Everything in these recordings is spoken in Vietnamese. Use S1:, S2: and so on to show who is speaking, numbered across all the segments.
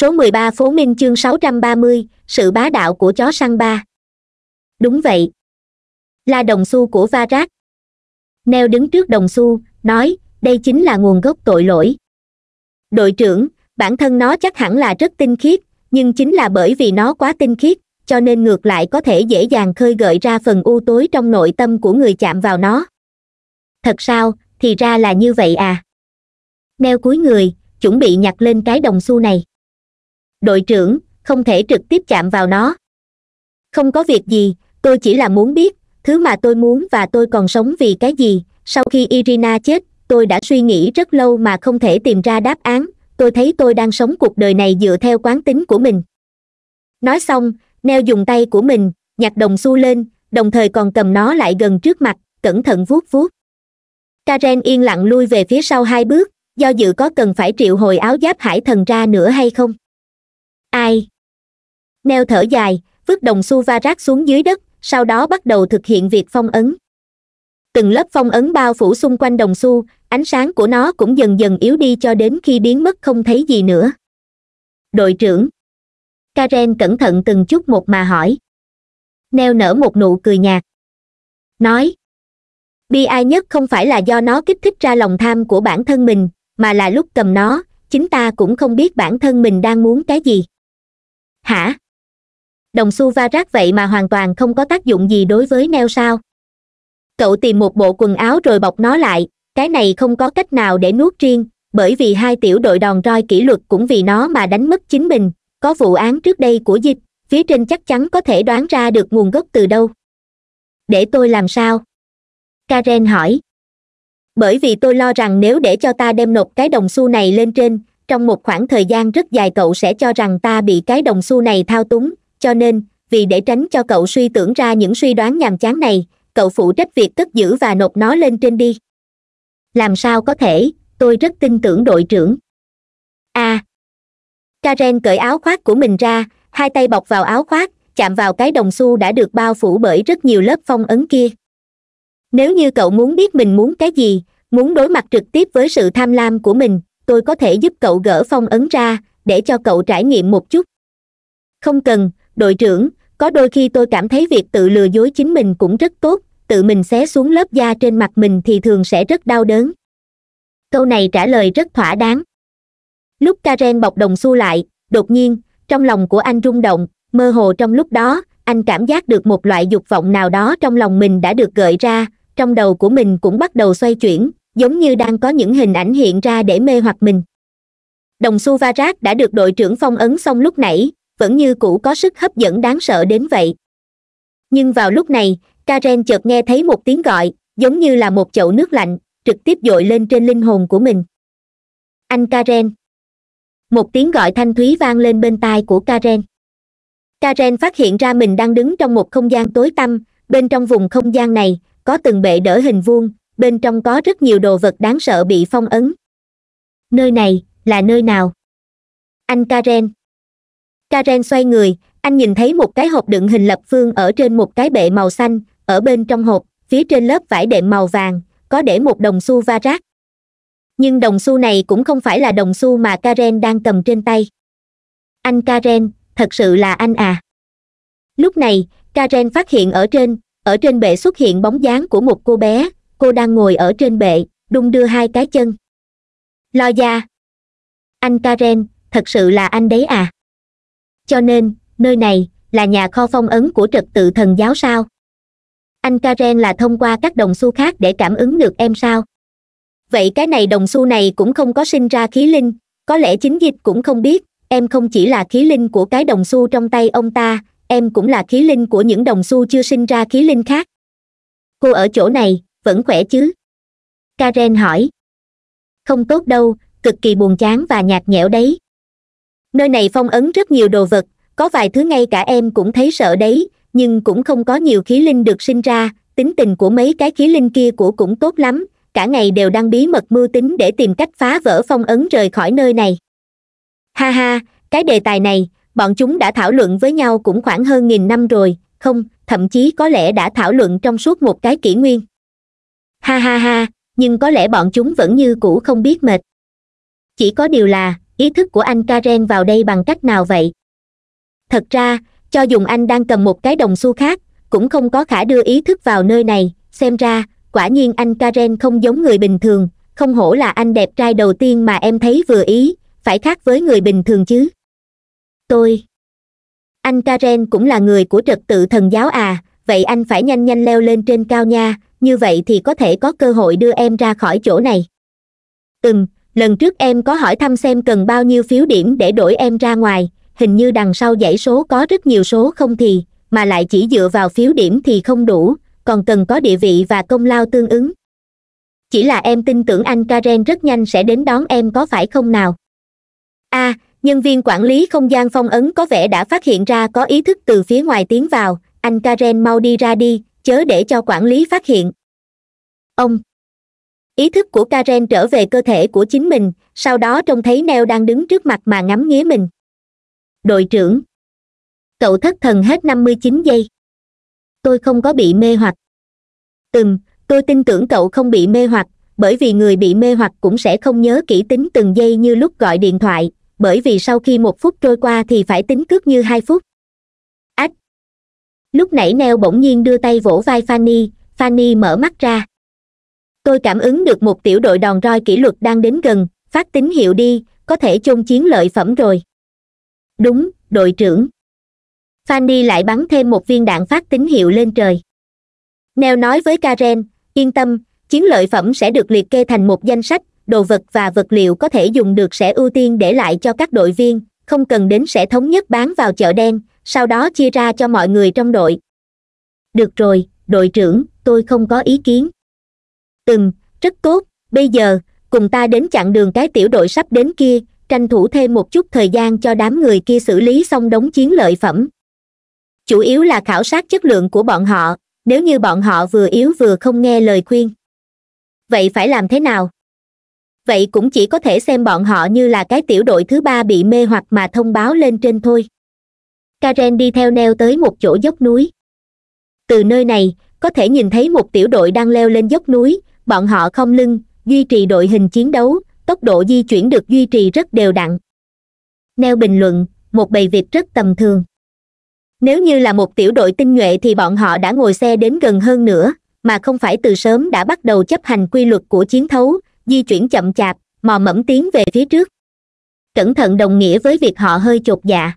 S1: số mười ba phố minh chương sáu trăm ba mươi sự bá đạo của chó săn ba đúng vậy là đồng xu của va neo đứng trước đồng xu nói đây chính là nguồn gốc tội lỗi đội trưởng bản thân nó chắc hẳn là rất tinh khiết nhưng chính là bởi vì nó quá tinh khiết cho nên ngược lại có thể dễ dàng khơi gợi ra phần u tối trong nội tâm của người chạm vào nó thật sao thì ra là như vậy à neo cúi người chuẩn bị nhặt lên cái đồng xu này đội trưởng không thể trực tiếp chạm vào nó không có việc gì tôi chỉ là muốn biết thứ mà tôi muốn và tôi còn sống vì cái gì sau khi irina chết tôi đã suy nghĩ rất lâu mà không thể tìm ra đáp án tôi thấy tôi đang sống cuộc đời này dựa theo quán tính của mình nói xong neo dùng tay của mình nhặt đồng xu lên đồng thời còn cầm nó lại gần trước mặt cẩn thận vuốt vuốt karen yên lặng lui về phía sau hai bước do dự có cần phải triệu hồi áo giáp hải thần ra nữa hay không ai neo thở dài vứt đồng xu va rác xuống dưới đất sau đó bắt đầu thực hiện việc phong ấn từng lớp phong ấn bao phủ xung quanh đồng xu ánh sáng của nó cũng dần dần yếu đi cho đến khi biến mất không thấy gì nữa đội trưởng karen cẩn thận từng chút một mà hỏi neo nở một nụ cười nhạt nói bi ai nhất không phải là do nó kích thích ra lòng tham của bản thân mình mà là lúc cầm nó chính ta cũng không biết bản thân mình đang muốn cái gì hả đồng xu va rác vậy mà hoàn toàn không có tác dụng gì đối với neo sao cậu tìm một bộ quần áo rồi bọc nó lại cái này không có cách nào để nuốt riêng bởi vì hai tiểu đội đòn roi kỷ luật cũng vì nó mà đánh mất chính mình có vụ án trước đây của dịch phía trên chắc chắn có thể đoán ra được nguồn gốc từ đâu để tôi làm sao karen hỏi bởi vì tôi lo rằng nếu để cho ta đem nộp cái đồng xu này lên trên trong một khoảng thời gian rất dài cậu sẽ cho rằng ta bị cái đồng xu này thao túng cho nên vì để tránh cho cậu suy tưởng ra những suy đoán nhàm chán này cậu phụ trách việc cất giữ và nộp nó lên trên đi làm sao có thể tôi rất tin tưởng đội trưởng a à, karen cởi áo khoác của mình ra hai tay bọc vào áo khoác chạm vào cái đồng xu đã được bao phủ bởi rất nhiều lớp phong ấn kia nếu như cậu muốn biết mình muốn cái gì muốn đối mặt trực tiếp với sự tham lam của mình tôi có thể giúp cậu gỡ phong ấn ra để cho cậu trải nghiệm một chút không cần đội trưởng có đôi khi tôi cảm thấy việc tự lừa dối chính mình cũng rất tốt tự mình xé xuống lớp da trên mặt mình thì thường sẽ rất đau đớn câu này trả lời rất thỏa đáng lúc karen bọc đồng xu lại đột nhiên trong lòng của anh rung động mơ hồ trong lúc đó anh cảm giác được một loại dục vọng nào đó trong lòng mình đã được gợi ra trong đầu của mình cũng bắt đầu xoay chuyển giống như đang có những hình ảnh hiện ra để mê hoặc mình đồng xu va đã được đội trưởng phong ấn xong lúc nãy vẫn như cũ có sức hấp dẫn đáng sợ đến vậy nhưng vào lúc này karen chợt nghe thấy một tiếng gọi giống như là một chậu nước lạnh trực tiếp dội lên trên linh hồn của mình anh karen một tiếng gọi thanh thúy vang lên bên tai của karen karen phát hiện ra mình đang đứng trong một không gian tối tăm bên trong vùng không gian này có từng bệ đỡ hình vuông bên trong có rất nhiều đồ vật đáng sợ bị phong ấn nơi này là nơi nào anh karen karen xoay người anh nhìn thấy một cái hộp đựng hình lập phương ở trên một cái bệ màu xanh ở bên trong hộp phía trên lớp vải đệm màu vàng có để một đồng xu va rác nhưng đồng xu này cũng không phải là đồng xu mà karen đang cầm trên tay anh karen thật sự là anh à lúc này karen phát hiện ở trên ở trên bệ xuất hiện bóng dáng của một cô bé cô đang ngồi ở trên bệ đung đưa hai cái chân lo da anh karen thật sự là anh đấy à cho nên nơi này là nhà kho phong ấn của trật tự thần giáo sao anh karen là thông qua các đồng xu khác để cảm ứng được em sao vậy cái này đồng xu này cũng không có sinh ra khí linh có lẽ chính dịch cũng không biết em không chỉ là khí linh của cái đồng xu trong tay ông ta em cũng là khí linh của những đồng xu chưa sinh ra khí linh khác cô ở chỗ này vẫn khỏe chứ karen hỏi không tốt đâu cực kỳ buồn chán và nhạt nhẽo đấy nơi này phong ấn rất nhiều đồ vật có vài thứ ngay cả em cũng thấy sợ đấy nhưng cũng không có nhiều khí linh được sinh ra tính tình của mấy cái khí linh kia của cũng tốt lắm cả ngày đều đang bí mật mưu tính để tìm cách phá vỡ phong ấn rời khỏi nơi này ha ha cái đề tài này bọn chúng đã thảo luận với nhau cũng khoảng hơn nghìn năm rồi không thậm chí có lẽ đã thảo luận trong suốt một cái kỷ nguyên ha ha ha nhưng có lẽ bọn chúng vẫn như cũ không biết mệt chỉ có điều là ý thức của anh karen vào đây bằng cách nào vậy thật ra cho dùng anh đang cầm một cái đồng xu khác cũng không có khả đưa ý thức vào nơi này xem ra quả nhiên anh karen không giống người bình thường không hổ là anh đẹp trai đầu tiên mà em thấy vừa ý phải khác với người bình thường chứ tôi anh karen cũng là người của trật tự thần giáo à vậy anh phải nhanh nhanh leo lên trên cao nha như vậy thì có thể có cơ hội đưa em ra khỏi chỗ này ừm lần trước em có hỏi thăm xem cần bao nhiêu phiếu điểm để đổi em ra ngoài hình như đằng sau dãy số có rất nhiều số không thì mà lại chỉ dựa vào phiếu điểm thì không đủ còn cần có địa vị và công lao tương ứng chỉ là em tin tưởng anh karen rất nhanh sẽ đến đón em có phải không nào a à, nhân viên quản lý không gian phong ấn có vẻ đã phát hiện ra có ý thức từ phía ngoài tiến vào anh karen mau đi ra đi chớ để cho quản lý phát hiện ông ý thức của karen trở về cơ thể của chính mình sau đó trông thấy neo đang đứng trước mặt mà ngắm nghía mình đội trưởng cậu thất thần hết năm mươi chín giây tôi không có bị mê hoặc Từng, tôi tin tưởng cậu không bị mê hoặc bởi vì người bị mê hoặc cũng sẽ không nhớ kỹ tính từng giây như lúc gọi điện thoại bởi vì sau khi một phút trôi qua thì phải tính cước như hai phút lúc nãy neo bỗng nhiên đưa tay vỗ vai fanny fanny mở mắt ra tôi cảm ứng được một tiểu đội đòn roi kỷ luật đang đến gần phát tín hiệu đi có thể chôn chiến lợi phẩm rồi đúng đội trưởng fanny lại bắn thêm một viên đạn phát tín hiệu lên trời neo nói với karen yên tâm chiến lợi phẩm sẽ được liệt kê thành một danh sách đồ vật và vật liệu có thể dùng được sẽ ưu tiên để lại cho các đội viên không cần đến sẽ thống nhất bán vào chợ đen sau đó chia ra cho mọi người trong đội được rồi đội trưởng tôi không có ý kiến từng rất tốt bây giờ cùng ta đến chặn đường cái tiểu đội sắp đến kia tranh thủ thêm một chút thời gian cho đám người kia xử lý xong đống chiến lợi phẩm chủ yếu là khảo sát chất lượng của bọn họ nếu như bọn họ vừa yếu vừa không nghe lời khuyên vậy phải làm thế nào vậy cũng chỉ có thể xem bọn họ như là cái tiểu đội thứ ba bị mê hoặc mà thông báo lên trên thôi karen đi theo neo tới một chỗ dốc núi từ nơi này có thể nhìn thấy một tiểu đội đang leo lên dốc núi bọn họ không lưng duy trì đội hình chiến đấu tốc độ di chuyển được duy trì rất đều đặn neo bình luận một bầy vịt rất tầm thường nếu như là một tiểu đội tinh nhuệ thì bọn họ đã ngồi xe đến gần hơn nữa mà không phải từ sớm đã bắt đầu chấp hành quy luật của chiến thấu di chuyển chậm chạp mò mẫm tiến về phía trước cẩn thận đồng nghĩa với việc họ hơi chột dạ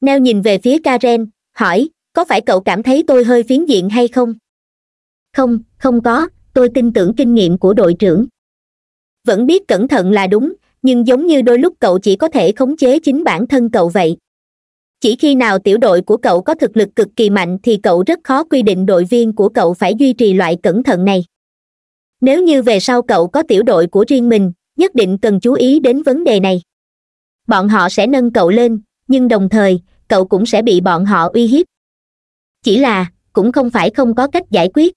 S1: neo nhìn về phía karen hỏi có phải cậu cảm thấy tôi hơi phiến diện hay không không không có tôi tin tưởng kinh nghiệm của đội trưởng vẫn biết cẩn thận là đúng nhưng giống như đôi lúc cậu chỉ có thể khống chế chính bản thân cậu vậy chỉ khi nào tiểu đội của cậu có thực lực cực kỳ mạnh thì cậu rất khó quy định đội viên của cậu phải duy trì loại cẩn thận này nếu như về sau cậu có tiểu đội của riêng mình nhất định cần chú ý đến vấn đề này bọn họ sẽ nâng cậu lên nhưng đồng thời cậu cũng sẽ bị bọn họ uy hiếp chỉ là cũng không phải không có cách giải quyết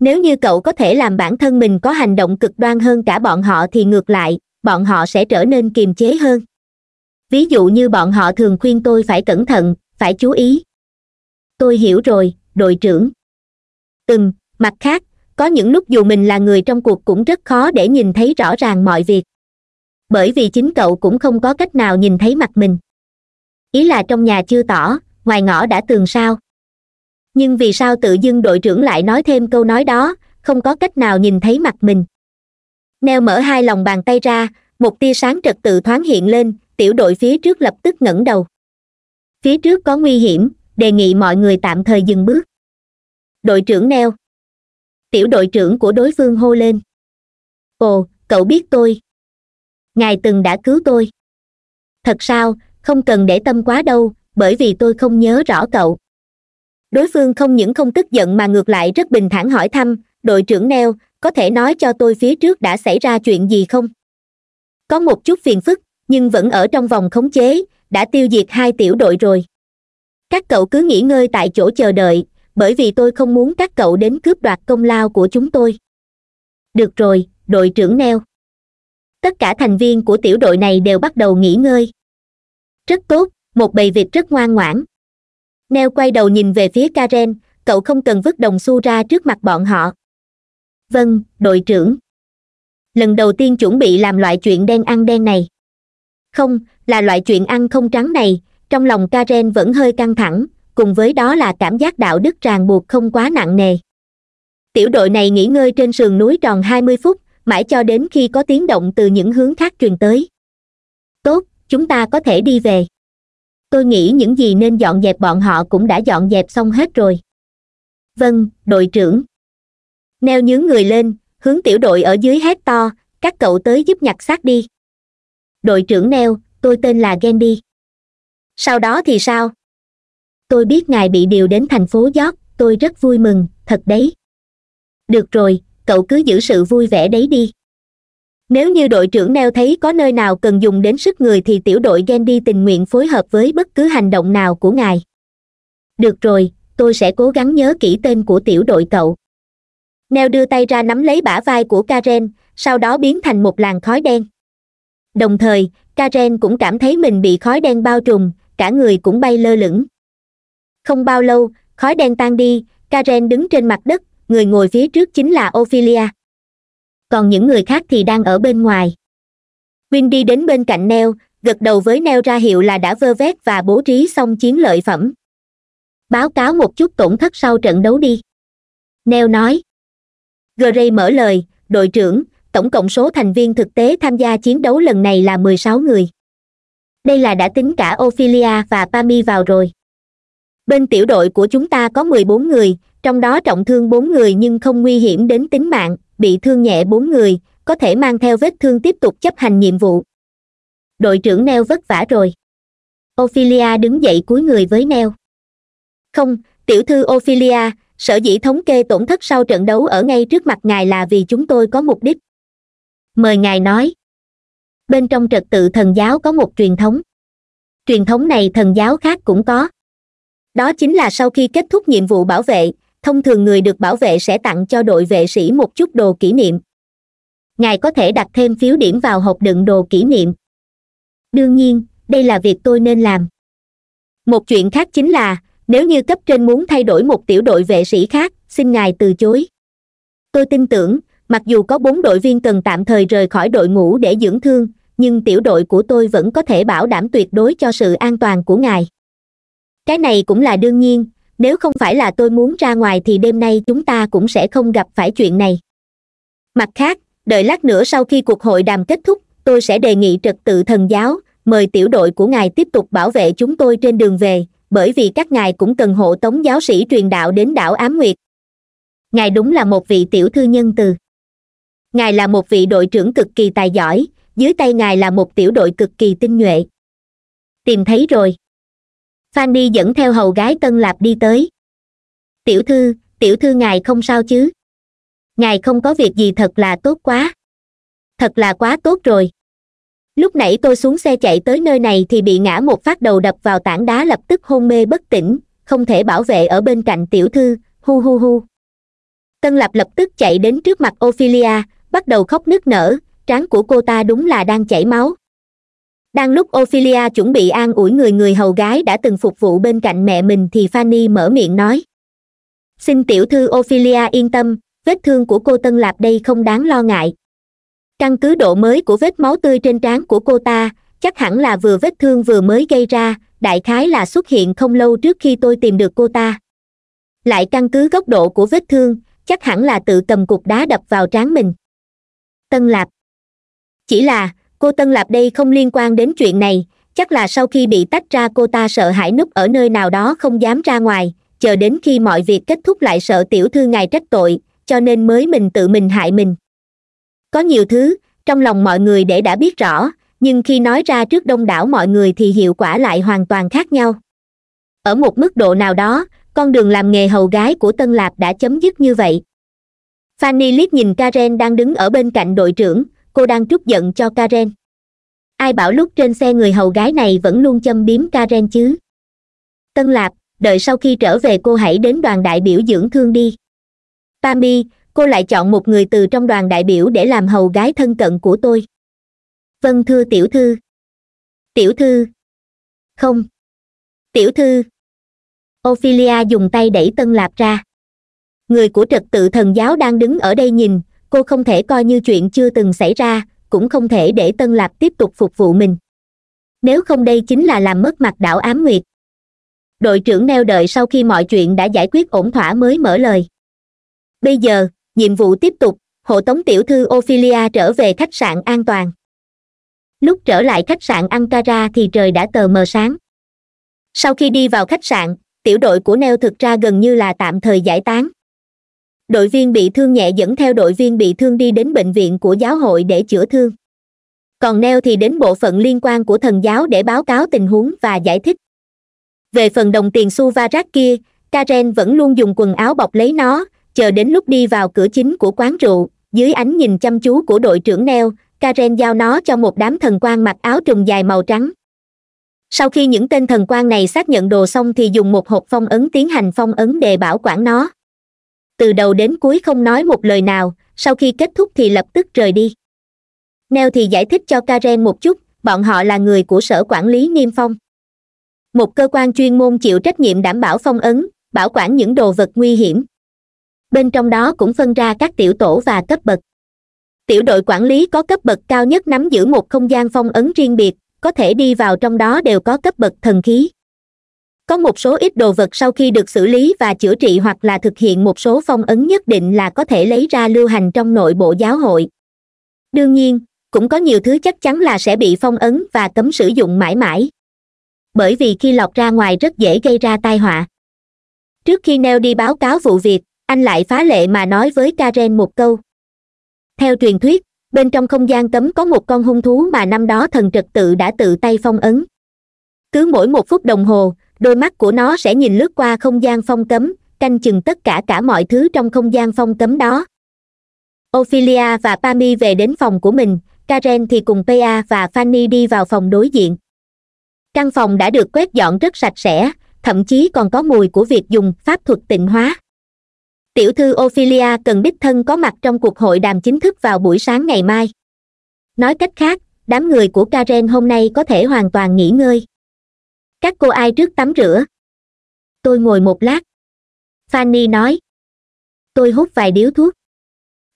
S1: nếu như cậu có thể làm bản thân mình có hành động cực đoan hơn cả bọn họ thì ngược lại bọn họ sẽ trở nên kiềm chế hơn ví dụ như bọn họ thường khuyên tôi phải cẩn thận phải chú ý tôi hiểu rồi đội trưởng ừm mặt khác có những lúc dù mình là người trong cuộc cũng rất khó để nhìn thấy rõ ràng mọi việc bởi vì chính cậu cũng không có cách nào nhìn thấy mặt mình ý là trong nhà chưa tỏ ngoài ngõ đã tường sao nhưng vì sao tự dưng đội trưởng lại nói thêm câu nói đó không có cách nào nhìn thấy mặt mình neo mở hai lòng bàn tay ra một tia sáng trật tự thoáng hiện lên tiểu đội phía trước lập tức ngẩng đầu phía trước có nguy hiểm đề nghị mọi người tạm thời dừng bước đội trưởng neo tiểu đội trưởng của đối phương hô lên ồ cậu biết tôi ngài từng đã cứu tôi thật sao không cần để tâm quá đâu bởi vì tôi không nhớ rõ cậu đối phương không những không tức giận mà ngược lại rất bình thản hỏi thăm đội trưởng neo có thể nói cho tôi phía trước đã xảy ra chuyện gì không có một chút phiền phức nhưng vẫn ở trong vòng khống chế đã tiêu diệt hai tiểu đội rồi các cậu cứ nghỉ ngơi tại chỗ chờ đợi bởi vì tôi không muốn các cậu đến cướp đoạt công lao của chúng tôi được rồi đội trưởng neo tất cả thành viên của tiểu đội này đều bắt đầu nghỉ ngơi rất tốt một bầy vịt rất ngoan ngoãn neo quay đầu nhìn về phía karen cậu không cần vứt đồng xu ra trước mặt bọn họ vâng đội trưởng lần đầu tiên chuẩn bị làm loại chuyện đen ăn đen này không là loại chuyện ăn không trắng này trong lòng karen vẫn hơi căng thẳng cùng với đó là cảm giác đạo đức ràng buộc không quá nặng nề tiểu đội này nghỉ ngơi trên sườn núi tròn hai mươi phút mãi cho đến khi có tiếng động từ những hướng khác truyền tới tốt chúng ta có thể đi về tôi nghĩ những gì nên dọn dẹp bọn họ cũng đã dọn dẹp xong hết rồi vâng đội trưởng neo nhướng người lên hướng tiểu đội ở dưới hét to các cậu tới giúp nhặt xác đi đội trưởng neo tôi tên là gendy sau đó thì sao tôi biết ngài bị điều đến thành phố york tôi rất vui mừng thật đấy được rồi cậu cứ giữ sự vui vẻ đấy đi nếu như đội trưởng neo thấy có nơi nào cần dùng đến sức người thì tiểu đội gendy tình nguyện phối hợp với bất cứ hành động nào của ngài được rồi tôi sẽ cố gắng nhớ kỹ tên của tiểu đội cậu neo đưa tay ra nắm lấy bả vai của karen sau đó biến thành một làn khói đen đồng thời karen cũng cảm thấy mình bị khói đen bao trùm cả người cũng bay lơ lửng không bao lâu khói đen tan đi karen đứng trên mặt đất người ngồi phía trước chính là ophelia còn những người khác thì đang ở bên ngoài win đi đến bên cạnh neo gật đầu với neo ra hiệu là đã vơ vét và bố trí xong chiến lợi phẩm báo cáo một chút tổn thất sau trận đấu đi neo nói gray mở lời đội trưởng tổng cộng số thành viên thực tế tham gia chiến đấu lần này là mười sáu người đây là đã tính cả ophelia và pami vào rồi bên tiểu đội của chúng ta có mười bốn người trong đó trọng thương bốn người nhưng không nguy hiểm đến tính mạng bị thương nhẹ bốn người có thể mang theo vết thương tiếp tục chấp hành nhiệm vụ đội trưởng neo vất vả rồi ophelia đứng dậy cúi người với neo không tiểu thư ophelia sở dĩ thống kê tổn thất sau trận đấu ở ngay trước mặt ngài là vì chúng tôi có mục đích mời ngài nói bên trong trật tự thần giáo có một truyền thống truyền thống này thần giáo khác cũng có đó chính là sau khi kết thúc nhiệm vụ bảo vệ thông thường người được bảo vệ sẽ tặng cho đội vệ sĩ một chút đồ kỷ niệm ngài có thể đặt thêm phiếu điểm vào hộp đựng đồ kỷ niệm đương nhiên đây là việc tôi nên làm một chuyện khác chính là nếu như cấp trên muốn thay đổi một tiểu đội vệ sĩ khác xin ngài từ chối tôi tin tưởng mặc dù có bốn đội viên cần tạm thời rời khỏi đội ngũ để dưỡng thương nhưng tiểu đội của tôi vẫn có thể bảo đảm tuyệt đối cho sự an toàn của ngài cái này cũng là đương nhiên nếu không phải là tôi muốn ra ngoài thì đêm nay chúng ta cũng sẽ không gặp phải chuyện này mặt khác đợi lát nữa sau khi cuộc hội đàm kết thúc tôi sẽ đề nghị trật tự thần giáo mời tiểu đội của ngài tiếp tục bảo vệ chúng tôi trên đường về bởi vì các ngài cũng cần hộ tống giáo sĩ truyền đạo đến đảo ám nguyệt ngài đúng là một vị tiểu thư nhân từ ngài là một vị đội trưởng cực kỳ tài giỏi dưới tay ngài là một tiểu đội cực kỳ tinh nhuệ tìm thấy rồi phan đi dẫn theo hầu gái tân lạp đi tới tiểu thư tiểu thư ngài không sao chứ ngài không có việc gì thật là tốt quá thật là quá tốt rồi lúc nãy tôi xuống xe chạy tới nơi này thì bị ngã một phát đầu đập vào tảng đá lập tức hôn mê bất tỉnh không thể bảo vệ ở bên cạnh tiểu thư hu hu hu tân lạp lập tức chạy đến trước mặt ophelia bắt đầu khóc nức nở trán của cô ta đúng là đang chảy máu đang lúc ophelia chuẩn bị an ủi người người hầu gái đã từng phục vụ bên cạnh mẹ mình thì fanny mở miệng nói xin tiểu thư ophelia yên tâm vết thương của cô tân lạp đây không đáng lo ngại căn cứ độ mới của vết máu tươi trên trán của cô ta chắc hẳn là vừa vết thương vừa mới gây ra đại khái là xuất hiện không lâu trước khi tôi tìm được cô ta lại căn cứ góc độ của vết thương chắc hẳn là tự cầm cục đá đập vào trán mình tân lạp chỉ là cô tân lạp đây không liên quan đến chuyện này chắc là sau khi bị tách ra cô ta sợ hãi núp ở nơi nào đó không dám ra ngoài chờ đến khi mọi việc kết thúc lại sợ tiểu thư ngài trách tội cho nên mới mình tự mình hại mình có nhiều thứ trong lòng mọi người để đã biết rõ nhưng khi nói ra trước đông đảo mọi người thì hiệu quả lại hoàn toàn khác nhau ở một mức độ nào đó con đường làm nghề hầu gái của tân lạp đã chấm dứt như vậy fanny liếc nhìn karen đang đứng ở bên cạnh đội trưởng cô đang trút giận cho karen ai bảo lúc trên xe người hầu gái này vẫn luôn châm biếm karen chứ tân lạp đợi sau khi trở về cô hãy đến đoàn đại biểu dưỡng thương đi pammy cô lại chọn một người từ trong đoàn đại biểu để làm hầu gái thân cận của tôi vâng thưa tiểu thư tiểu thư không tiểu thư ophelia dùng tay đẩy tân lạp ra người của trật tự thần giáo đang đứng ở đây nhìn cô không thể coi như chuyện chưa từng xảy ra cũng không thể để tân lạp tiếp tục phục vụ mình nếu không đây chính là làm mất mặt đảo ám nguyệt đội trưởng neo đợi sau khi mọi chuyện đã giải quyết ổn thỏa mới mở lời bây giờ nhiệm vụ tiếp tục hộ tống tiểu thư ophelia trở về khách sạn an toàn lúc trở lại khách sạn ankara thì trời đã tờ mờ sáng sau khi đi vào khách sạn tiểu đội của neo thực ra gần như là tạm thời giải tán đội viên bị thương nhẹ dẫn theo đội viên bị thương đi đến bệnh viện của giáo hội để chữa thương còn neo thì đến bộ phận liên quan của thần giáo để báo cáo tình huống và giải thích về phần đồng tiền su va rác kia karen vẫn luôn dùng quần áo bọc lấy nó chờ đến lúc đi vào cửa chính của quán rượu dưới ánh nhìn chăm chú của đội trưởng neo karen giao nó cho một đám thần quan mặc áo trùng dài màu trắng sau khi những tên thần quan này xác nhận đồ xong thì dùng một hộp phong ấn tiến hành phong ấn để bảo quản nó từ đầu đến cuối không nói một lời nào sau khi kết thúc thì lập tức rời đi neo thì giải thích cho karen một chút bọn họ là người của sở quản lý niêm phong một cơ quan chuyên môn chịu trách nhiệm đảm bảo phong ấn bảo quản những đồ vật nguy hiểm bên trong đó cũng phân ra các tiểu tổ và cấp bậc tiểu đội quản lý có cấp bậc cao nhất nắm giữ một không gian phong ấn riêng biệt có thể đi vào trong đó đều có cấp bậc thần khí có một số ít đồ vật sau khi được xử lý và chữa trị hoặc là thực hiện một số phong ấn nhất định là có thể lấy ra lưu hành trong nội bộ giáo hội đương nhiên cũng có nhiều thứ chắc chắn là sẽ bị phong ấn và cấm sử dụng mãi mãi bởi vì khi lọc ra ngoài rất dễ gây ra tai họa trước khi neo đi báo cáo vụ việc anh lại phá lệ mà nói với karen một câu theo truyền thuyết bên trong không gian cấm có một con hung thú mà năm đó thần trật tự đã tự tay phong ấn cứ mỗi một phút đồng hồ đôi mắt của nó sẽ nhìn lướt qua không gian phong cấm canh chừng tất cả cả mọi thứ trong không gian phong cấm đó ophelia và pami về đến phòng của mình karen thì cùng pa và fanny đi vào phòng đối diện căn phòng đã được quét dọn rất sạch sẽ thậm chí còn có mùi của việc dùng pháp thuật tịnh hóa tiểu thư ophelia cần đích thân có mặt trong cuộc hội đàm chính thức vào buổi sáng ngày mai nói cách khác đám người của karen hôm nay có thể hoàn toàn nghỉ ngơi các cô ai trước tắm rửa tôi ngồi một lát fanny nói tôi hút vài điếu thuốc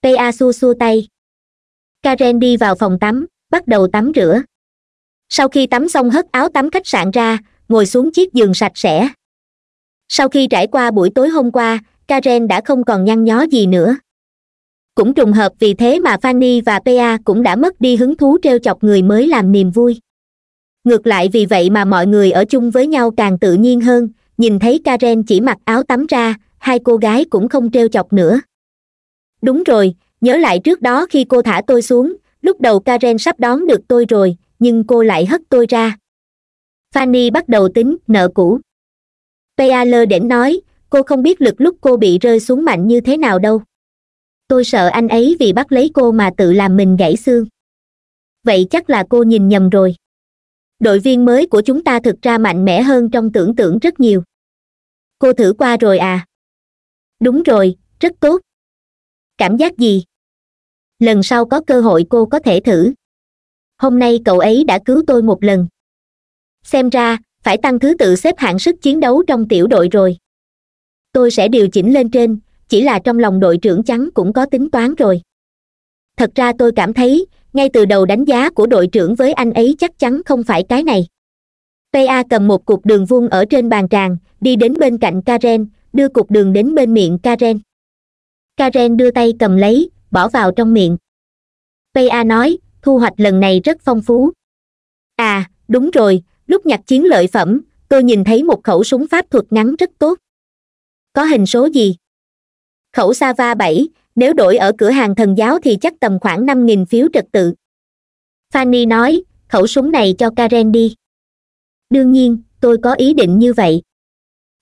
S1: pa xua xua tay karen đi vào phòng tắm bắt đầu tắm rửa sau khi tắm xong hất áo tắm khách sạn ra ngồi xuống chiếc giường sạch sẽ sau khi trải qua buổi tối hôm qua karen đã không còn nhăn nhó gì nữa cũng trùng hợp vì thế mà fanny và pa cũng đã mất đi hứng thú t chọc người mới làm niềm vui ngược lại vì vậy mà mọi người ở chung với nhau càng tự nhiên hơn nhìn thấy karen chỉ mặc áo tắm ra hai cô gái cũng không t chọc nữa đúng rồi nhớ lại trước đó khi cô thả tôi xuống lúc đầu karen sắp đón được tôi rồi nhưng cô lại hất tôi ra fanny bắt đầu tính nợ cũ pa lơ nói cô không biết lực lúc cô bị rơi xuống mạnh như thế nào đâu tôi sợ anh ấy vì bắt lấy cô mà tự làm mình gãy xương vậy chắc là cô nhìn nhầm rồi đội viên mới của chúng ta thực ra mạnh mẽ hơn trong tưởng tượng rất nhiều cô thử qua rồi à đúng rồi rất tốt cảm giác gì lần sau có cơ hội cô có thể thử hôm nay cậu ấy đã cứu tôi một lần xem ra phải tăng thứ tự xếp hạng sức chiến đấu trong tiểu đội rồi tôi sẽ điều chỉnh lên trên chỉ là trong lòng đội trưởng chắn cũng có tính toán rồi thật ra tôi cảm thấy ngay từ đầu đánh giá của đội trưởng với anh ấy chắc chắn không phải cái này pa cầm một cục đường vuông ở trên bàn tràn, đi đến bên cạnh karen đưa cục đường đến bên miệng karen karen đưa tay cầm lấy bỏ vào trong miệng pa nói thu hoạch lần này rất phong phú à đúng rồi lúc nhặt chiến lợi phẩm tôi nhìn thấy một khẩu súng pháp thuật ngắn rất tốt có hình số gì khẩu sava bảy nếu đổi ở cửa hàng thần giáo thì chắc tầm khoảng năm nghìn phiếu trật tự fanny nói khẩu súng này cho karen đi đương nhiên tôi có ý định như vậy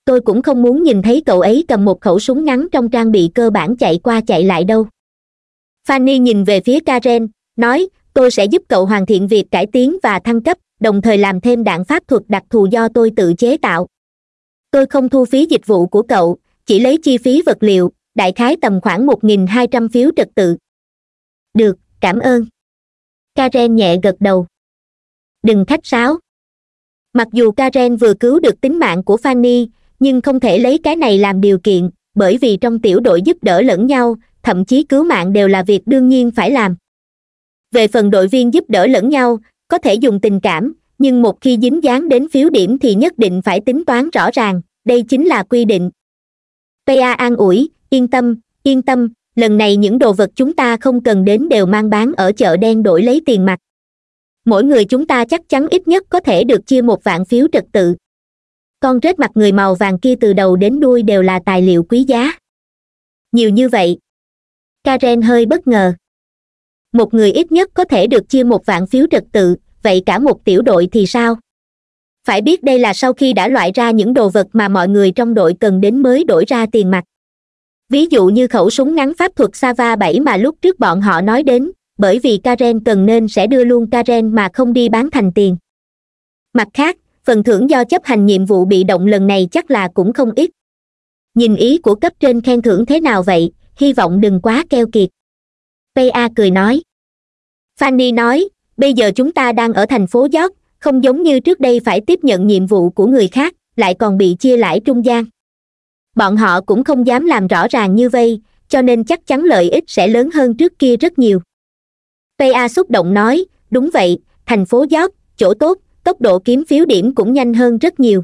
S1: tôi cũng không muốn nhìn thấy cậu ấy cầm một khẩu súng ngắn trong trang bị cơ bản chạy qua chạy lại đâu fanny nhìn về phía karen nói tôi sẽ giúp cậu hoàn thiện việc cải tiến và thăng cấp đồng thời làm thêm đạn pháp thuật đặc thù do tôi tự chế tạo tôi không thu phí dịch vụ của cậu chỉ lấy chi phí vật liệu đại khái tầm khoảng một nghìn hai trăm phiếu trật tự được cảm ơn karen nhẹ gật đầu đừng khách sáo mặc dù karen vừa cứu được tính mạng của fanny nhưng không thể lấy cái này làm điều kiện bởi vì trong tiểu đội giúp đỡ lẫn nhau thậm chí cứu mạng đều là việc đương nhiên phải làm về phần đội viên giúp đỡ lẫn nhau có thể dùng tình cảm nhưng một khi dính dáng đến phiếu điểm thì nhất định phải tính toán rõ ràng đây chính là quy định pa an ủi yên tâm yên tâm lần này những đồ vật chúng ta không cần đến đều mang bán ở chợ đen đổi lấy tiền mặt mỗi người chúng ta chắc chắn ít nhất có thể được chia một vạn phiếu trật tự con rết mặt người màu vàng kia từ đầu đến đuôi đều là tài liệu quý giá nhiều như vậy karen hơi bất ngờ một người ít nhất có thể được chia một vạn phiếu trật tự vậy cả một tiểu đội thì sao phải biết đây là sau khi đã loại ra những đồ vật mà mọi người trong đội cần đến mới đổi ra tiền mặt ví dụ như khẩu súng ngắn pháp thuật sava 7 mà lúc trước bọn họ nói đến bởi vì karen cần nên sẽ đưa luôn karen mà không đi bán thành tiền mặt khác phần thưởng do chấp hành nhiệm vụ bị động lần này chắc là cũng không ít nhìn ý của cấp trên khen thưởng thế nào vậy hy vọng đừng quá keo kiệt pa cười nói fanny nói bây giờ chúng ta đang ở thành phố york không giống như trước đây phải tiếp nhận nhiệm vụ của người khác lại còn bị chia lãi trung gian bọn họ cũng không dám làm rõ ràng như vây cho nên chắc chắn lợi ích sẽ lớn hơn trước kia rất nhiều pa xúc động nói đúng vậy thành phố york chỗ tốt tốc độ kiếm phiếu điểm cũng nhanh hơn rất nhiều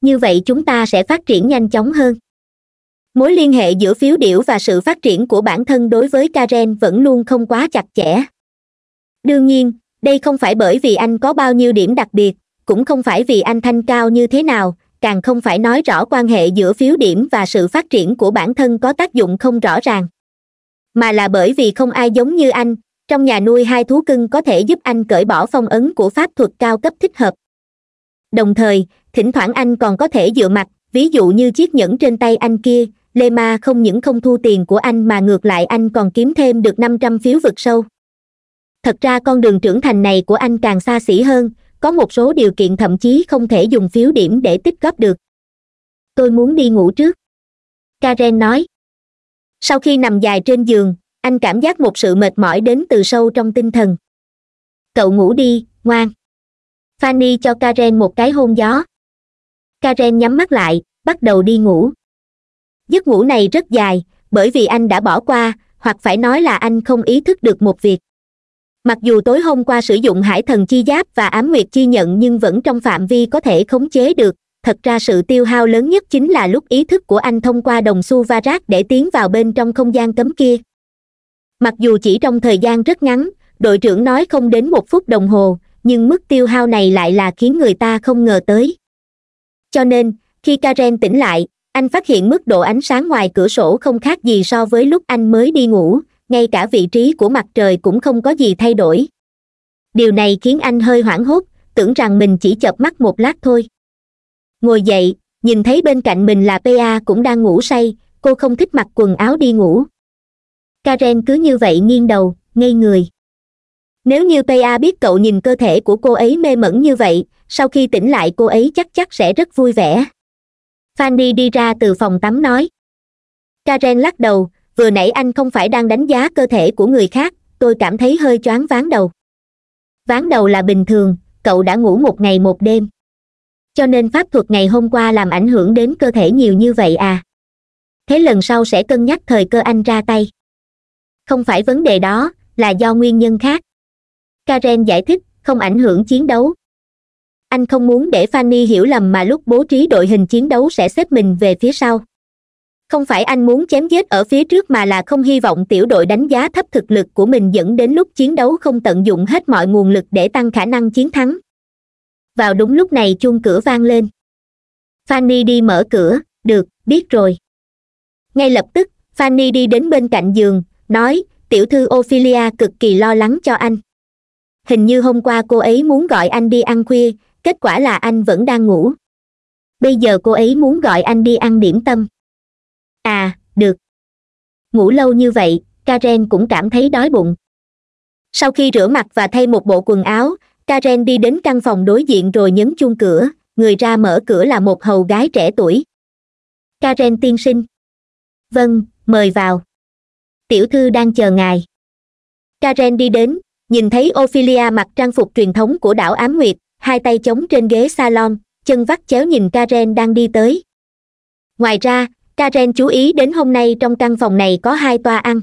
S1: như vậy chúng ta sẽ phát triển nhanh chóng hơn mối liên hệ giữa phiếu điểu và sự phát triển của bản thân đối với karen vẫn luôn không quá chặt chẽ đương nhiên đây không phải bởi vì anh có bao nhiêu điểm đặc biệt cũng không phải vì anh thanh cao như thế nào càng không phải nói rõ quan hệ giữa phiếu điểm và sự phát triển của bản thân có tác dụng không rõ ràng mà là bởi vì không ai giống như anh trong nhà nuôi hai thú cưng có thể giúp anh cởi bỏ phong ấn của pháp thuật cao cấp thích hợp đồng thời thỉnh thoảng anh còn có thể dựa mặt ví dụ như chiếc nhẫn trên tay anh kia lê ma không những không thu tiền của anh mà ngược lại anh còn kiếm thêm được năm trăm phiếu vực sâu thật ra con đường trưởng thành này của anh càng xa xỉ hơn có một số điều kiện thậm chí không thể dùng phiếu điểm để tích góp được tôi muốn đi ngủ trước karen nói sau khi nằm dài trên giường anh cảm giác một sự mệt mỏi đến từ sâu trong tinh thần cậu ngủ đi ngoan fanny cho karen một cái hôn gió karen nhắm mắt lại bắt đầu đi ngủ giấc ngủ này rất dài bởi vì anh đã bỏ qua hoặc phải nói là anh không ý thức được một việc mặc dù tối hôm qua sử dụng hải thần chi giáp và ám nguyệt chi nhận nhưng vẫn trong phạm vi có thể khống chế được thật ra sự tiêu hao lớn nhất chính là lúc ý thức của anh thông qua đồng xu va rác để tiến vào bên trong không gian cấm kia mặc dù chỉ trong thời gian rất ngắn đội trưởng nói không đến một phút đồng hồ nhưng mức tiêu hao này lại là khiến người ta không ngờ tới cho nên khi karen tỉnh lại anh phát hiện mức độ ánh sáng ngoài cửa sổ không khác gì so với lúc anh mới đi ngủ ngay cả vị trí của mặt trời cũng không có gì thay đổi điều này khiến anh hơi hoảng hốt tưởng rằng mình chỉ chợp mắt một lát thôi ngồi dậy nhìn thấy bên cạnh mình là pa cũng đang ngủ say cô không thích mặc quần áo đi ngủ karen cứ như vậy nghiêng đầu ngây người nếu như pa biết cậu nhìn cơ thể của cô ấy mê mẩn như vậy sau khi tỉnh lại cô ấy chắc chắc sẽ rất vui vẻ fanny đi ra từ phòng tắm nói karen lắc đầu vừa nãy anh không phải đang đánh giá cơ thể của người khác tôi cảm thấy hơi choáng váng đầu Ván đầu là bình thường cậu đã ngủ một ngày một đêm cho nên pháp thuật ngày hôm qua làm ảnh hưởng đến cơ thể nhiều như vậy à thế lần sau sẽ cân nhắc thời cơ anh ra tay không phải vấn đề đó là do nguyên nhân khác karen giải thích không ảnh hưởng chiến đấu anh không muốn để fanny hiểu lầm mà lúc bố trí đội hình chiến đấu sẽ xếp mình về phía sau không phải anh muốn chém giết ở phía trước mà là không hy vọng tiểu đội đánh giá thấp thực lực của mình dẫn đến lúc chiến đấu không tận dụng hết mọi nguồn lực để tăng khả năng chiến thắng vào đúng lúc này chuông cửa vang lên fanny đi mở cửa được biết rồi ngay lập tức fanny đi đến bên cạnh giường nói tiểu thư ophelia cực kỳ lo lắng cho anh hình như hôm qua cô ấy muốn gọi anh đi ăn khuya kết quả là anh vẫn đang ngủ bây giờ cô ấy muốn gọi anh đi ăn điểm tâm à được ngủ lâu như vậy karen cũng cảm thấy đói bụng sau khi rửa mặt và thay một bộ quần áo karen đi đến căn phòng đối diện rồi nhấn chuông cửa người ra mở cửa là một hầu gái trẻ tuổi karen tiên sinh vâng mời vào tiểu thư đang chờ ngài karen đi đến nhìn thấy ophelia mặc trang phục truyền thống của đảo ám nguyệt hai tay chống trên ghế salon chân vắt chéo nhìn karen đang đi tới ngoài ra karen chú ý đến hôm nay trong căn phòng này có hai toa ăn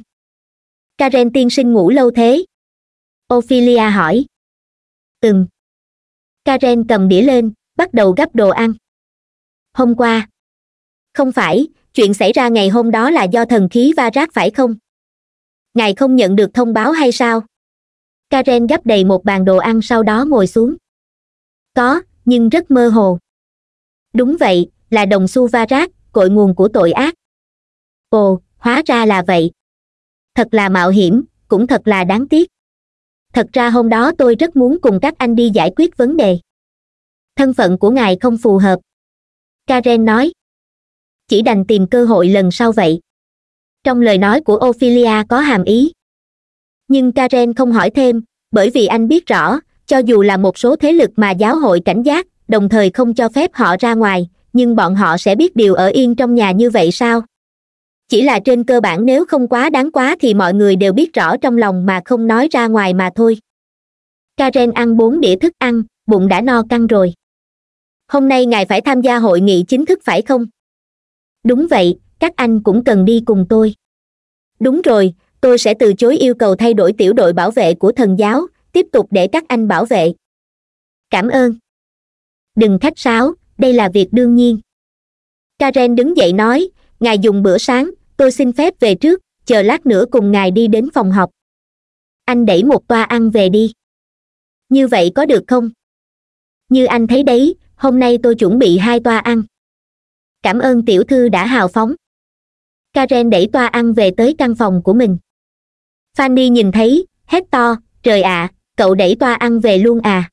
S1: karen tiên sinh ngủ lâu thế ophelia hỏi ừm karen cầm đĩa lên bắt đầu gấp đồ ăn hôm qua không phải chuyện xảy ra ngày hôm đó là do thần khí va rác phải không ngài không nhận được thông báo hay sao karen gấp đầy một bàn đồ ăn sau đó ngồi xuống có nhưng rất mơ hồ đúng vậy là đồng xu va rác cội nguồn của tội ác ồ hóa ra là vậy thật là mạo hiểm cũng thật là đáng tiếc thật ra hôm đó tôi rất muốn cùng các anh đi giải quyết vấn đề thân phận của ngài không phù hợp karen nói chỉ đành tìm cơ hội lần sau vậy trong lời nói của ophelia có hàm ý nhưng karen không hỏi thêm bởi vì anh biết rõ cho dù là một số thế lực mà giáo hội cảnh giác đồng thời không cho phép họ ra ngoài nhưng bọn họ sẽ biết điều ở yên trong nhà như vậy sao chỉ là trên cơ bản nếu không quá đáng quá thì mọi người đều biết rõ trong lòng mà không nói ra ngoài mà thôi karen ăn bốn đĩa thức ăn bụng đã no căng rồi hôm nay ngài phải tham gia hội nghị chính thức phải không đúng vậy các anh cũng cần đi cùng tôi đúng rồi tôi sẽ từ chối yêu cầu thay đổi tiểu đội bảo vệ của thần giáo tiếp tục để các anh bảo vệ cảm ơn đừng khách sáo đây là việc đương nhiên karen đứng dậy nói ngài dùng bữa sáng tôi xin phép về trước chờ lát nữa cùng ngài đi đến phòng học anh đẩy một toa ăn về đi như vậy có được không như anh thấy đấy hôm nay tôi chuẩn bị hai toa ăn cảm ơn tiểu thư đã hào phóng karen đẩy toa ăn về tới căn phòng của mình fanny nhìn thấy hét to trời ạ à, cậu đẩy toa ăn về luôn à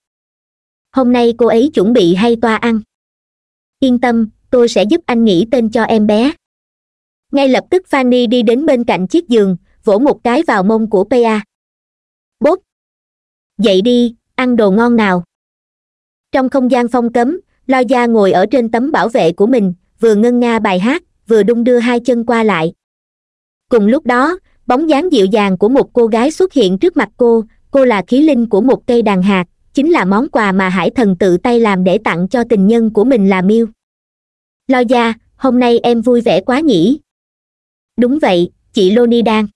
S1: hôm nay cô ấy chuẩn bị hay toa ăn yên tâm tôi sẽ giúp anh nghĩ tên cho em bé ngay lập tức fanny đi đến bên cạnh chiếc giường vỗ một cái vào mông của pa bốp dậy đi ăn đồ ngon nào trong không gian phong cấm lo gia ngồi ở trên tấm bảo vệ của mình vừa ngân nga bài hát vừa đung đưa hai chân qua lại cùng lúc đó bóng dáng dịu dàng của một cô gái xuất hiện trước mặt cô cô là khí linh của một cây đàn hạt chính là món quà mà hải thần tự tay làm để tặng cho tình nhân của mình là miêu lo gia hôm nay em vui vẻ quá nhỉ đúng vậy chị loni đang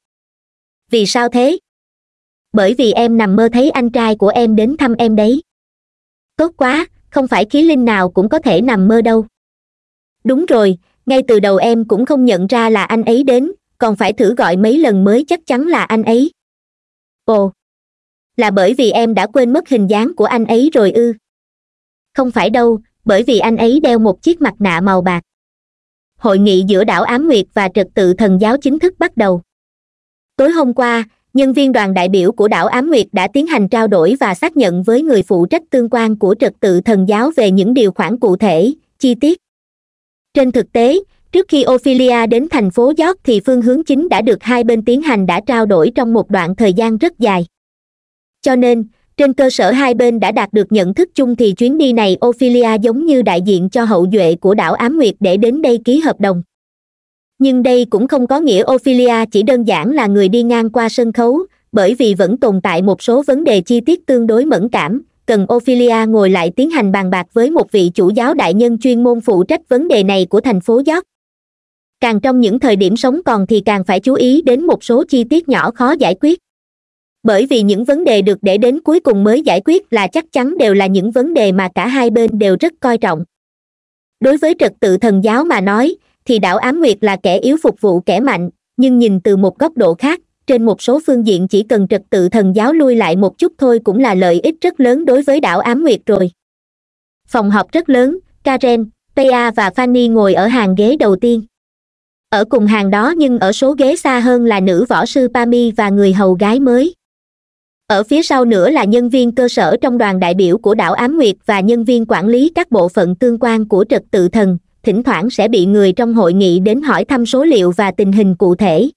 S1: vì sao thế bởi vì em nằm mơ thấy anh trai của em đến thăm em đấy tốt quá không phải khí linh nào cũng có thể nằm mơ đâu đúng rồi ngay từ đầu em cũng không nhận ra là anh ấy đến còn phải thử gọi mấy lần mới chắc chắn là anh ấy ồ là bởi vì em đã quên mất hình dáng của anh ấy rồi ư không phải đâu bởi vì anh ấy đeo một chiếc mặt nạ màu bạc hội nghị giữa đảo ám nguyệt và trật tự thần giáo chính thức bắt đầu tối hôm qua nhân viên đoàn đại biểu của đảo ám nguyệt đã tiến hành trao đổi và xác nhận với người phụ trách tương quan của trật tự thần giáo về những điều khoản cụ thể chi tiết trên thực tế trước khi ophelia đến thành phố york thì phương hướng chính đã được hai bên tiến hành đã trao đổi trong một đoạn thời gian rất dài cho nên trên cơ sở hai bên đã đạt được nhận thức chung thì chuyến đi này ophelia giống như đại diện cho hậu duệ của đảo ám nguyệt để đến đây ký hợp đồng nhưng đây cũng không có nghĩa ophelia chỉ đơn giản là người đi ngang qua sân khấu bởi vì vẫn tồn tại một số vấn đề chi tiết tương đối mẫn cảm cần ophelia ngồi lại tiến hành bàn bạc với một vị chủ giáo đại nhân chuyên môn phụ trách vấn đề này của thành phố york càng trong những thời điểm sống còn thì càng phải chú ý đến một số chi tiết nhỏ khó giải quyết bởi vì những vấn đề được để đến cuối cùng mới giải quyết là chắc chắn đều là những vấn đề mà cả hai bên đều rất coi trọng đối với trật tự thần giáo mà nói thì đảo ám nguyệt là kẻ yếu phục vụ kẻ mạnh nhưng nhìn từ một góc độ khác trên một số phương diện chỉ cần trật tự thần giáo lui lại một chút thôi cũng là lợi ích rất lớn đối với đảo ám nguyệt rồi phòng họp rất lớn karen pa và fanny ngồi ở hàng ghế đầu tiên ở cùng hàng đó nhưng ở số ghế xa hơn là nữ võ sư pami và người hầu gái mới ở phía sau nữa là nhân viên cơ sở trong đoàn đại biểu của đảo ám nguyệt và nhân viên quản lý các bộ phận tương quan của trật tự thần thỉnh thoảng sẽ bị người trong hội nghị đến hỏi thăm số liệu và tình hình cụ thể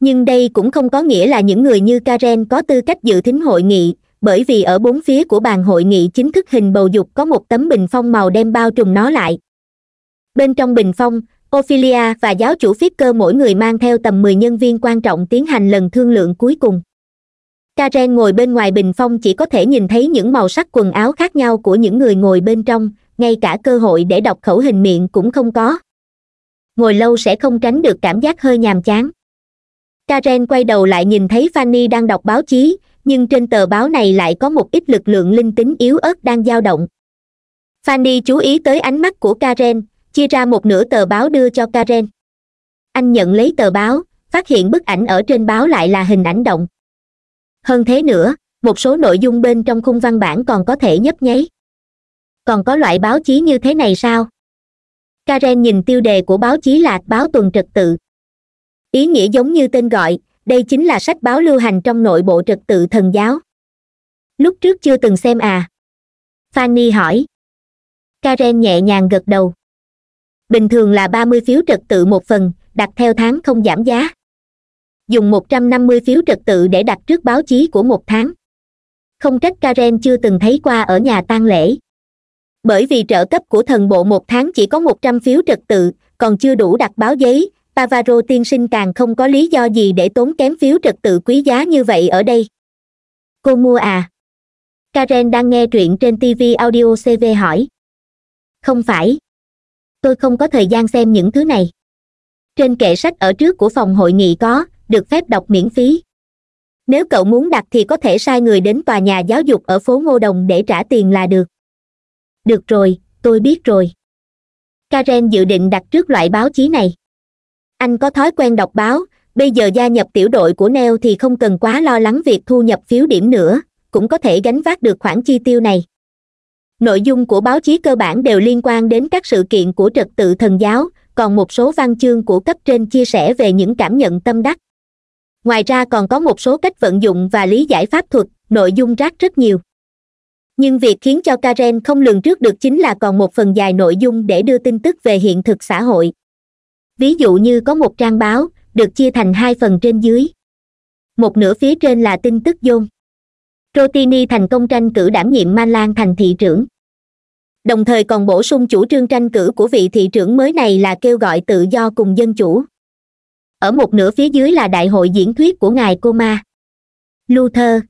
S1: nhưng đây cũng không có nghĩa là những người như karen có tư cách dự thính hội nghị bởi vì ở bốn phía của bàn hội nghị chính thức hình bầu dục có một tấm bình phong màu đen bao trùm nó lại bên trong bình phong ophelia và giáo chủ phiết cơ mỗi người mang theo tầm mười nhân viên quan trọng tiến hành lần thương lượng cuối cùng karen ngồi bên ngoài bình phong chỉ có thể nhìn thấy những màu sắc quần áo khác nhau của những người ngồi bên trong ngay cả cơ hội để đọc khẩu hình miệng cũng không có ngồi lâu sẽ không tránh được cảm giác hơi nhàm chán karen quay đầu lại nhìn thấy fanny đang đọc báo chí nhưng trên tờ báo này lại có một ít lực lượng linh tính yếu ớt đang dao động fanny chú ý tới ánh mắt của karen chia ra một nửa tờ báo đưa cho karen anh nhận lấy tờ báo phát hiện bức ảnh ở trên báo lại là hình ảnh động hơn thế nữa một số nội dung bên trong khung văn bản còn có thể nhấp nháy còn có loại báo chí như thế này sao karen nhìn tiêu đề của báo chí là báo tuần trật tự ý nghĩa giống như tên gọi đây chính là sách báo lưu hành trong nội bộ trật tự thần giáo lúc trước chưa từng xem à fanny hỏi karen nhẹ nhàng gật đầu bình thường là ba mươi phiếu trật tự một phần đặt theo tháng không giảm giá dùng một trăm năm mươi phiếu trật tự để đặt trước báo chí của một tháng không trách karen chưa từng thấy qua ở nhà tang lễ bởi vì trợ cấp của thần bộ một tháng chỉ có một trăm phiếu trật tự còn chưa đủ đặt báo giấy pavaro tiên sinh càng không có lý do gì để tốn kém phiếu trật tự quý giá như vậy ở đây cô mua à karen đang nghe truyện trên tv audio cv hỏi không phải tôi không có thời gian xem những thứ này trên kệ sách ở trước của phòng hội nghị có được phép đọc miễn phí nếu cậu muốn đặt thì có thể sai người đến tòa nhà giáo dục ở phố ngô đồng để trả tiền là được được rồi tôi biết rồi karen dự định đặt trước loại báo chí này anh có thói quen đọc báo bây giờ gia nhập tiểu đội của neo thì không cần quá lo lắng việc thu nhập phiếu điểm nữa cũng có thể gánh vác được khoản chi tiêu này nội dung của báo chí cơ bản đều liên quan đến các sự kiện của trật tự thần giáo còn một số văn chương của cấp trên chia sẻ về những cảm nhận tâm đắc ngoài ra còn có một số cách vận dụng và lý giải pháp thuật nội dung rác rất nhiều nhưng việc khiến cho karen không lường trước được chính là còn một phần dài nội dung để đưa tin tức về hiện thực xã hội ví dụ như có một trang báo được chia thành hai phần trên dưới một nửa phía trên là tin tức dôn rotini thành công tranh cử đảm nhiệm ma thành thị trưởng đồng thời còn bổ sung chủ trương tranh cử của vị thị trưởng mới này là kêu gọi tự do cùng dân chủ ở một nửa phía dưới là đại hội diễn thuyết của ngài cô ma Luther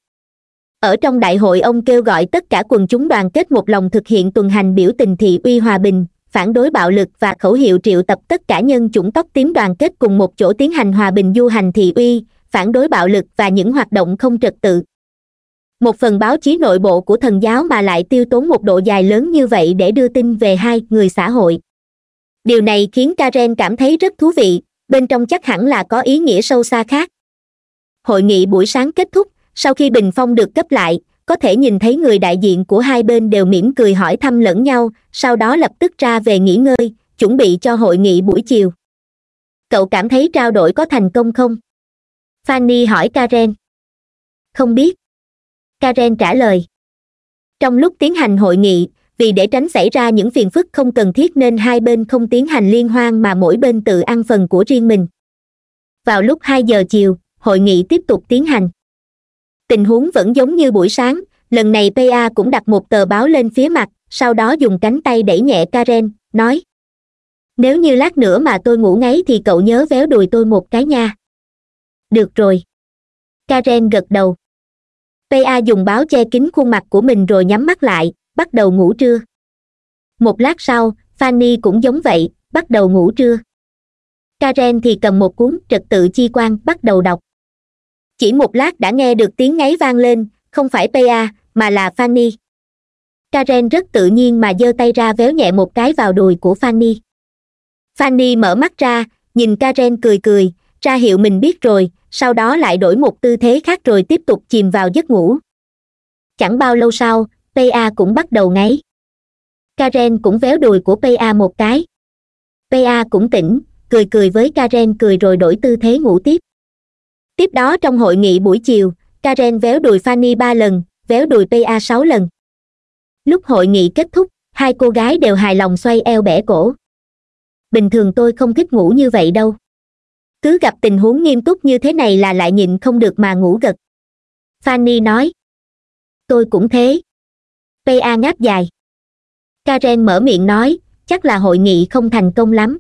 S1: ở trong đại hội ông kêu gọi tất cả quần chúng đoàn kết một lòng thực hiện tuần hành biểu tình thị uy hòa bình phản đối bạo lực và khẩu hiệu triệu tập tất cả nhân chủng tóc tím đoàn kết cùng một chỗ tiến hành hòa bình du hành thị uy phản đối bạo lực và những hoạt động không trật tự một phần báo chí nội bộ của thần giáo mà lại tiêu tốn một độ dài lớn như vậy để đưa tin về hai người xã hội điều này khiến karen cảm thấy rất thú vị bên trong chắc hẳn là có ý nghĩa sâu xa khác hội nghị buổi sáng kết thúc sau khi bình phong được cấp lại có thể nhìn thấy người đại diện của hai bên đều mỉm cười hỏi thăm lẫn nhau sau đó lập tức ra về nghỉ ngơi chuẩn bị cho hội nghị buổi chiều cậu cảm thấy trao đổi có thành công không fanny hỏi karen không biết karen trả lời trong lúc tiến hành hội nghị vì để tránh xảy ra những phiền phức không cần thiết nên hai bên không tiến hành liên hoan mà mỗi bên tự ăn phần của riêng mình vào lúc hai giờ chiều hội nghị tiếp tục tiến hành tình huống vẫn giống như buổi sáng lần này pa cũng đặt một tờ báo lên phía mặt sau đó dùng cánh tay đẩy nhẹ karen nói nếu như lát nữa mà tôi ngủ ngáy thì cậu nhớ véo đùi tôi một cái nha được rồi karen gật đầu pa dùng báo che kín khuôn mặt của mình rồi nhắm mắt lại bắt đầu ngủ trưa một lát sau fanny cũng giống vậy bắt đầu ngủ trưa karen thì cầm một cuốn trật tự chi quan bắt đầu đọc chỉ một lát đã nghe được tiếng ngáy vang lên không phải pa mà là fanny karen rất tự nhiên mà giơ tay ra véo nhẹ một cái vào đùi của fanny fanny mở mắt ra nhìn karen cười cười ra hiệu mình biết rồi sau đó lại đổi một tư thế khác rồi tiếp tục chìm vào giấc ngủ chẳng bao lâu sau pa cũng bắt đầu ngáy karen cũng véo đùi của pa một cái pa cũng tỉnh cười cười với karen cười rồi đổi tư thế ngủ tiếp tiếp đó trong hội nghị buổi chiều karen véo đùi fanny ba lần véo đùi pa sáu lần lúc hội nghị kết thúc hai cô gái đều hài lòng xoay eo bẻ cổ bình thường tôi không thích ngủ như vậy đâu cứ gặp tình huống nghiêm túc như thế này là lại nhịn không được mà ngủ gật fanny nói tôi cũng thế pa ngáp dài karen mở miệng nói chắc là hội nghị không thành công lắm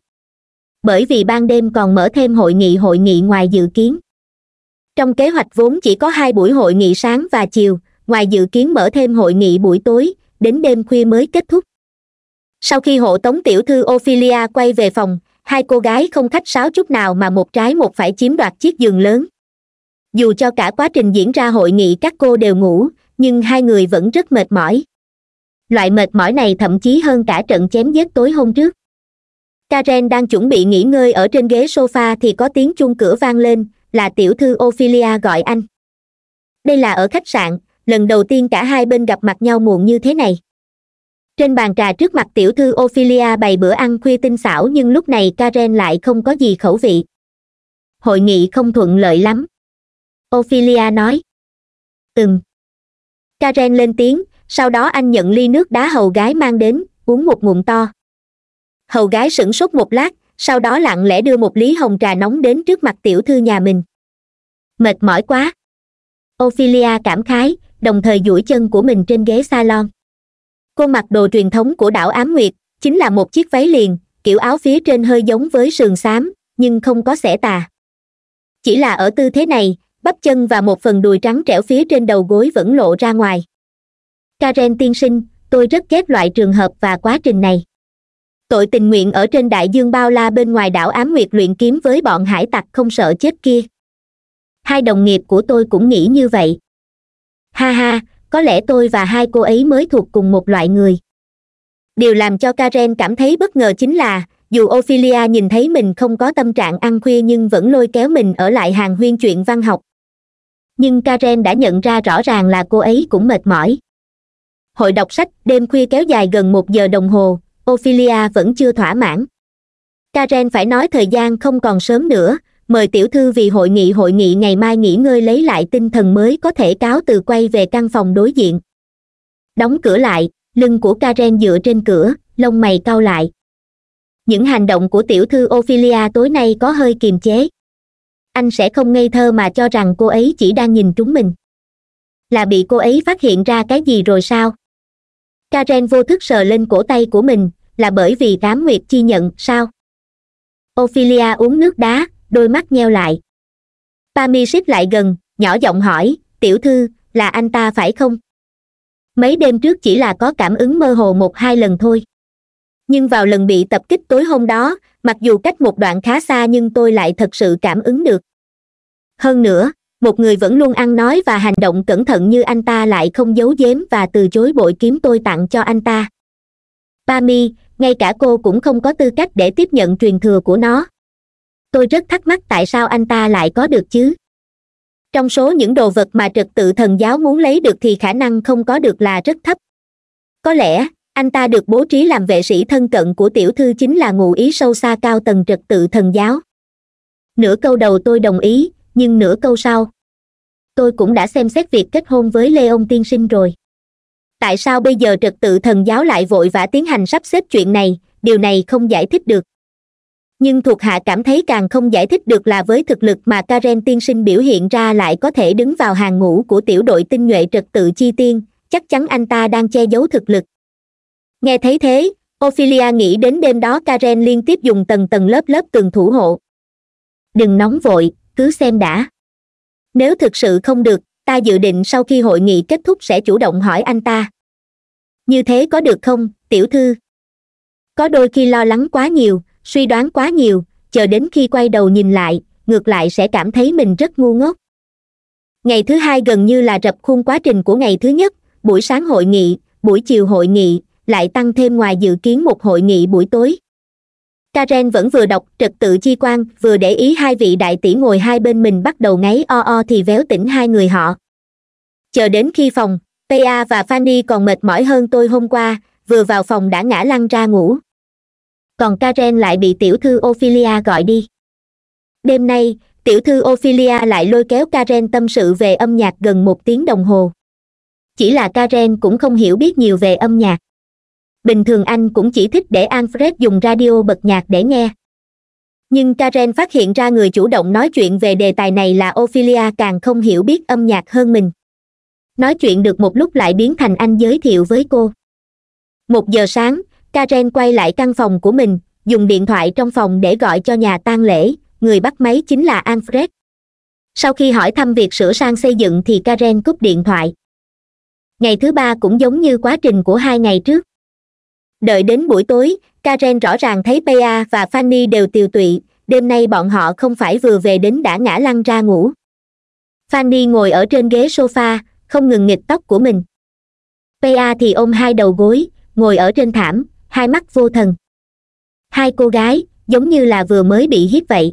S1: bởi vì ban đêm còn mở thêm hội nghị hội nghị ngoài dự kiến trong kế hoạch vốn chỉ có hai buổi hội nghị sáng và chiều ngoài dự kiến mở thêm hội nghị buổi tối đến đêm khuya mới kết thúc sau khi hộ tống tiểu thư ophelia quay về phòng hai cô gái không khách sáo chút nào mà một trái một phải chiếm đoạt chiếc giường lớn dù cho cả quá trình diễn ra hội nghị các cô đều ngủ nhưng hai người vẫn rất mệt mỏi loại mệt mỏi này thậm chí hơn cả trận chém giết tối hôm trước karen đang chuẩn bị nghỉ ngơi ở trên ghế sofa thì có tiếng chuông cửa vang lên là tiểu thư ophelia gọi anh đây là ở khách sạn lần đầu tiên cả hai bên gặp mặt nhau muộn như thế này trên bàn trà trước mặt tiểu thư ophelia bày bữa ăn khuya tinh xảo nhưng lúc này karen lại không có gì khẩu vị hội nghị không thuận lợi lắm ophelia nói ừm karen lên tiếng sau đó anh nhận ly nước đá hầu gái mang đến uống một ngụm to hầu gái sửng sốt một lát sau đó lặng lẽ đưa một lý hồng trà nóng đến trước mặt tiểu thư nhà mình mệt mỏi quá ophelia cảm khái đồng thời duỗi chân của mình trên ghế salon cô mặc đồ truyền thống của đảo ám nguyệt chính là một chiếc váy liền kiểu áo phía trên hơi giống với sườn xám nhưng không có xẻ tà chỉ là ở tư thế này bắp chân và một phần đùi trắng trẻo phía trên đầu gối vẫn lộ ra ngoài karen tiên sinh tôi rất ghét loại trường hợp và quá trình này tội tình nguyện ở trên đại dương bao la bên ngoài đảo ám nguyệt luyện kiếm với bọn hải tặc không sợ chết kia hai đồng nghiệp của tôi cũng nghĩ như vậy ha ha có lẽ tôi và hai cô ấy mới thuộc cùng một loại người điều làm cho karen cảm thấy bất ngờ chính là dù ophelia nhìn thấy mình không có tâm trạng ăn khuya nhưng vẫn lôi kéo mình ở lại hàng huyên chuyện văn học nhưng karen đã nhận ra rõ ràng là cô ấy cũng mệt mỏi hội đọc sách đêm khuya kéo dài gần một giờ đồng hồ ophelia vẫn chưa thỏa mãn karen phải nói thời gian không còn sớm nữa mời tiểu thư vì hội nghị hội nghị ngày mai nghỉ ngơi lấy lại tinh thần mới có thể cáo từ quay về căn phòng đối diện đóng cửa lại lưng của karen dựa trên cửa lông mày cau lại những hành động của tiểu thư ophelia tối nay có hơi kiềm chế anh sẽ không ngây thơ mà cho rằng cô ấy chỉ đang nhìn chúng mình là bị cô ấy phát hiện ra cái gì rồi sao karen vô thức sờ lên cổ tay của mình là bởi vì tám nguyệt chi nhận sao ophelia uống nước đá đôi mắt nheo lại pami xích lại gần nhỏ giọng hỏi tiểu thư là anh ta phải không mấy đêm trước chỉ là có cảm ứng mơ hồ một hai lần thôi nhưng vào lần bị tập kích tối hôm đó mặc dù cách một đoạn khá xa nhưng tôi lại thật sự cảm ứng được hơn nữa một người vẫn luôn ăn nói và hành động cẩn thận như anh ta lại không giấu giếm và từ chối bội kiếm tôi tặng cho anh ta Pami ngay cả cô cũng không có tư cách để tiếp nhận truyền thừa của nó tôi rất thắc mắc tại sao anh ta lại có được chứ trong số những đồ vật mà trật tự thần giáo muốn lấy được thì khả năng không có được là rất thấp có lẽ anh ta được bố trí làm vệ sĩ thân cận của tiểu thư chính là ngụ ý sâu xa cao tầng trật tự thần giáo nửa câu đầu tôi đồng ý nhưng nửa câu sau tôi cũng đã xem xét việc kết hôn với lê ông tiên sinh rồi tại sao bây giờ trật tự thần giáo lại vội vã tiến hành sắp xếp chuyện này điều này không giải thích được nhưng thuộc hạ cảm thấy càng không giải thích được là với thực lực mà karen tiên sinh biểu hiện ra lại có thể đứng vào hàng ngũ của tiểu đội tinh nhuệ trật tự chi tiên chắc chắn anh ta đang che giấu thực lực nghe thấy thế ophelia nghĩ đến đêm đó karen liên tiếp dùng tầng tầng lớp lớp tường thủ hộ đừng nóng vội cứ xem đã nếu thực sự không được ta dự định sau khi hội nghị kết thúc sẽ chủ động hỏi anh ta như thế có được không tiểu thư có đôi khi lo lắng quá nhiều suy đoán quá nhiều chờ đến khi quay đầu nhìn lại ngược lại sẽ cảm thấy mình rất ngu ngốc ngày thứ hai gần như là rập khuôn quá trình của ngày thứ nhất buổi sáng hội nghị buổi chiều hội nghị lại tăng thêm ngoài dự kiến một hội nghị buổi tối karen vẫn vừa đọc trật tự chi quan vừa để ý hai vị đại tỷ ngồi hai bên mình bắt đầu ngáy o o thì véo tỉnh hai người họ chờ đến khi phòng pa và fanny còn mệt mỏi hơn tôi hôm qua vừa vào phòng đã ngã lăn ra ngủ còn karen lại bị tiểu thư ophelia gọi đi đêm nay tiểu thư ophelia lại lôi kéo karen tâm sự về âm nhạc gần một tiếng đồng hồ chỉ là karen cũng không hiểu biết nhiều về âm nhạc bình thường anh cũng chỉ thích để alfred dùng radio bật nhạc để nghe nhưng karen phát hiện ra người chủ động nói chuyện về đề tài này là ophelia càng không hiểu biết âm nhạc hơn mình nói chuyện được một lúc lại biến thành anh giới thiệu với cô một giờ sáng karen quay lại căn phòng của mình dùng điện thoại trong phòng để gọi cho nhà tang lễ người bắt máy chính là alfred sau khi hỏi thăm việc sửa sang xây dựng thì karen cúp điện thoại ngày thứ ba cũng giống như quá trình của hai ngày trước đợi đến buổi tối karen rõ ràng thấy pa và fanny đều tiều tụy đêm nay bọn họ không phải vừa về đến đã ngã lăn ra ngủ fanny ngồi ở trên ghế sofa không ngừng nghịch tóc của mình pa thì ôm hai đầu gối ngồi ở trên thảm hai mắt vô thần hai cô gái giống như là vừa mới bị hiếp vậy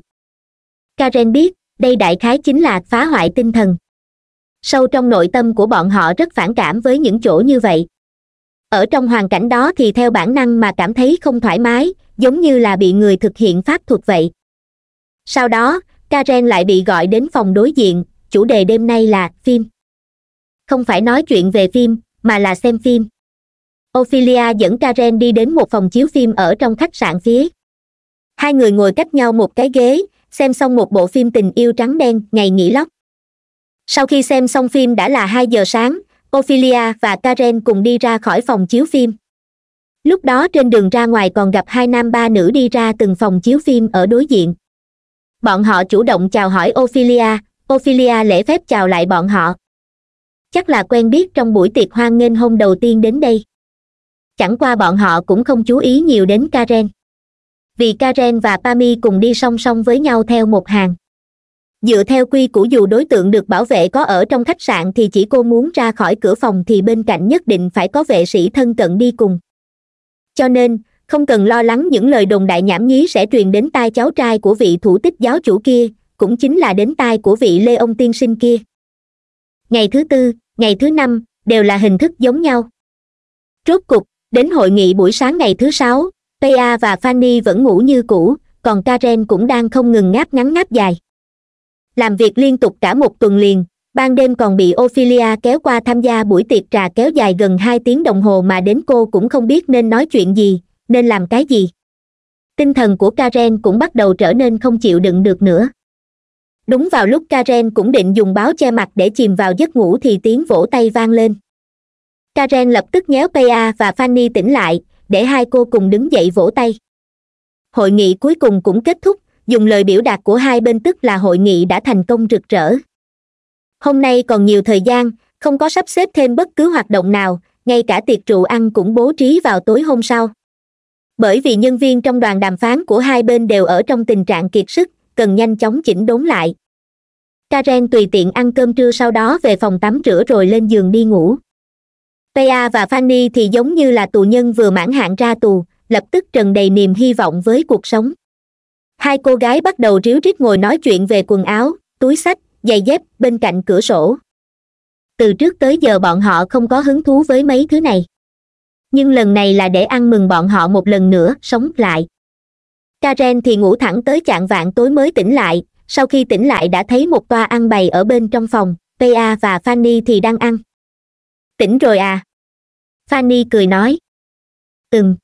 S1: karen biết đây đại khái chính là phá hoại tinh thần sâu trong nội tâm của bọn họ rất phản cảm với những chỗ như vậy ở trong hoàn cảnh đó thì theo bản năng mà cảm thấy không thoải mái giống như là bị người thực hiện pháp thuật vậy sau đó karen lại bị gọi đến phòng đối diện chủ đề đêm nay là phim không phải nói chuyện về phim mà là xem phim ophelia dẫn karen đi đến một phòng chiếu phim ở trong khách sạn phía hai người ngồi cách nhau một cái ghế xem xong một bộ phim tình yêu trắng đen ngày nghỉ lóc sau khi xem xong phim đã là hai giờ sáng ophelia và karen cùng đi ra khỏi phòng chiếu phim lúc đó trên đường ra ngoài còn gặp hai nam ba nữ đi ra từng phòng chiếu phim ở đối diện bọn họ chủ động chào hỏi ophelia ophelia lễ phép chào lại bọn họ chắc là quen biết trong buổi tiệc hoan nghênh hôm đầu tiên đến đây chẳng qua bọn họ cũng không chú ý nhiều đến karen vì karen và pami cùng đi song song với nhau theo một hàng dựa theo quy củ dù đối tượng được bảo vệ có ở trong khách sạn thì chỉ cô muốn ra khỏi cửa phòng thì bên cạnh nhất định phải có vệ sĩ thân cận đi cùng cho nên không cần lo lắng những lời đồn đại nhảm nhí sẽ truyền đến tai cháu trai của vị thủ tích giáo chủ kia cũng chính là đến tai của vị lê ông tiên sinh kia ngày thứ tư ngày thứ năm đều là hình thức giống nhau rốt cục đến hội nghị buổi sáng ngày thứ sáu pa và fanny vẫn ngủ như cũ còn karen cũng đang không ngừng ngáp ngắn ngáp dài làm việc liên tục cả một tuần liền ban đêm còn bị ophelia kéo qua tham gia buổi tiệc trà kéo dài gần hai tiếng đồng hồ mà đến cô cũng không biết nên nói chuyện gì nên làm cái gì tinh thần của karen cũng bắt đầu trở nên không chịu đựng được nữa đúng vào lúc karen cũng định dùng báo che mặt để chìm vào giấc ngủ thì tiếng vỗ tay vang lên karen lập tức nhéo pa và fanny tỉnh lại để hai cô cùng đứng dậy vỗ tay hội nghị cuối cùng cũng kết thúc dùng lời biểu đạt của hai bên tức là hội nghị đã thành công rực rỡ hôm nay còn nhiều thời gian không có sắp xếp thêm bất cứ hoạt động nào ngay cả tiệc rượu ăn cũng bố trí vào tối hôm sau bởi vì nhân viên trong đoàn đàm phán của hai bên đều ở trong tình trạng kiệt sức cần nhanh chóng chỉnh đốn lại karen tùy tiện ăn cơm trưa sau đó về phòng tắm rửa rồi lên giường đi ngủ pa và fanny thì giống như là tù nhân vừa mãn hạn ra tù lập tức trần đầy niềm hy vọng với cuộc sống hai cô gái bắt đầu ríu rít ngồi nói chuyện về quần áo túi sách giày dép bên cạnh cửa sổ từ trước tới giờ bọn họ không có hứng thú với mấy thứ này nhưng lần này là để ăn mừng bọn họ một lần nữa sống lại karen thì ngủ thẳng tới chạng vạn tối mới tỉnh lại sau khi tỉnh lại đã thấy một toa ăn bày ở bên trong phòng pa và fanny thì đang ăn tỉnh rồi à fanny cười nói ừm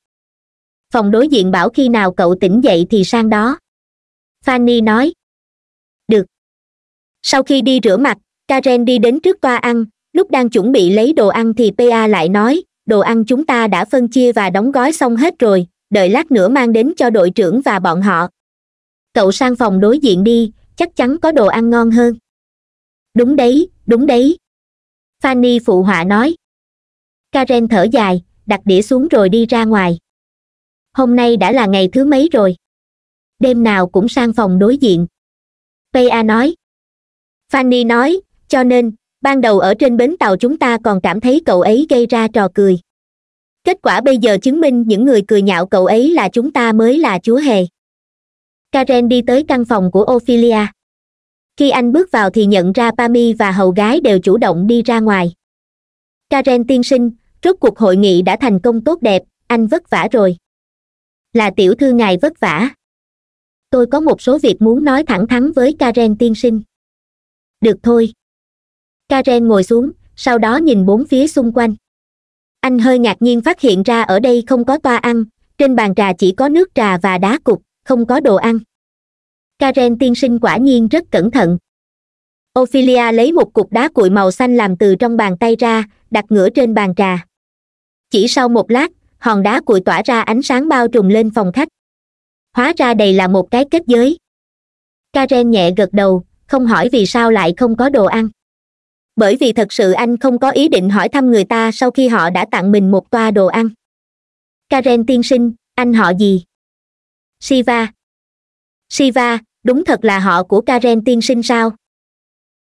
S1: phòng đối diện bảo khi nào cậu tỉnh dậy thì sang đó fanny nói được sau khi đi rửa mặt karen đi đến trước toa ăn lúc đang chuẩn bị lấy đồ ăn thì pa lại nói đồ ăn chúng ta đã phân chia và đóng gói xong hết rồi đợi lát nữa mang đến cho đội trưởng và bọn họ cậu sang phòng đối diện đi chắc chắn có đồ ăn ngon hơn đúng đấy đúng đấy fanny phụ họa nói karen thở dài đặt đĩa xuống rồi đi ra ngoài hôm nay đã là ngày thứ mấy rồi đêm nào cũng sang phòng đối diện pa nói fanny nói cho nên ban đầu ở trên bến tàu chúng ta còn cảm thấy cậu ấy gây ra trò cười kết quả bây giờ chứng minh những người cười nhạo cậu ấy là chúng ta mới là chúa hề karen đi tới căn phòng của ophelia khi anh bước vào thì nhận ra pami và hầu gái đều chủ động đi ra ngoài karen tiên sinh rốt cuộc hội nghị đã thành công tốt đẹp anh vất vả rồi là tiểu thư ngài vất vả tôi có một số việc muốn nói thẳng thắn với karen tiên sinh được thôi karen ngồi xuống sau đó nhìn bốn phía xung quanh anh hơi ngạc nhiên phát hiện ra ở đây không có toa ăn trên bàn trà chỉ có nước trà và đá cục không có đồ ăn karen tiên sinh quả nhiên rất cẩn thận ophelia lấy một cục đá cuội màu xanh làm từ trong bàn tay ra đặt ngửa trên bàn trà chỉ sau một lát hòn đá cuội tỏa ra ánh sáng bao trùm lên phòng khách hóa ra đây là một cái kết giới karen nhẹ gật đầu không hỏi vì sao lại không có đồ ăn bởi vì thật sự anh không có ý định hỏi thăm người ta sau khi họ đã tặng mình một toa đồ ăn karen tiên sinh anh họ gì siva siva đúng thật là họ của karen tiên sinh sao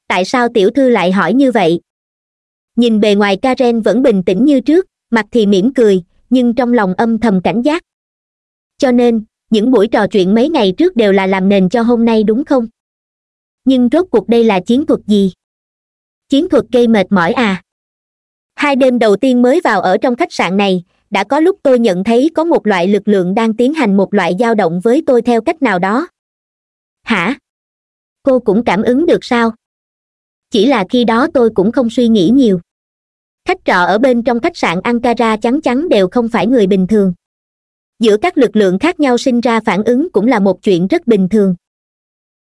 S1: tại sao tiểu thư lại hỏi như vậy nhìn bề ngoài karen vẫn bình tĩnh như trước mặt thì mỉm cười nhưng trong lòng âm thầm cảnh giác cho nên những buổi trò chuyện mấy ngày trước đều là làm nền cho hôm nay đúng không nhưng rốt cuộc đây là chiến thuật gì chiến thuật gây mệt mỏi à hai đêm đầu tiên mới vào ở trong khách sạn này đã có lúc tôi nhận thấy có một loại lực lượng đang tiến hành một loại dao động với tôi theo cách nào đó hả cô cũng cảm ứng được sao chỉ là khi đó tôi cũng không suy nghĩ nhiều khách trọ ở bên trong khách sạn ankara chắn chắn đều không phải người bình thường giữa các lực lượng khác nhau sinh ra phản ứng cũng là một chuyện rất bình thường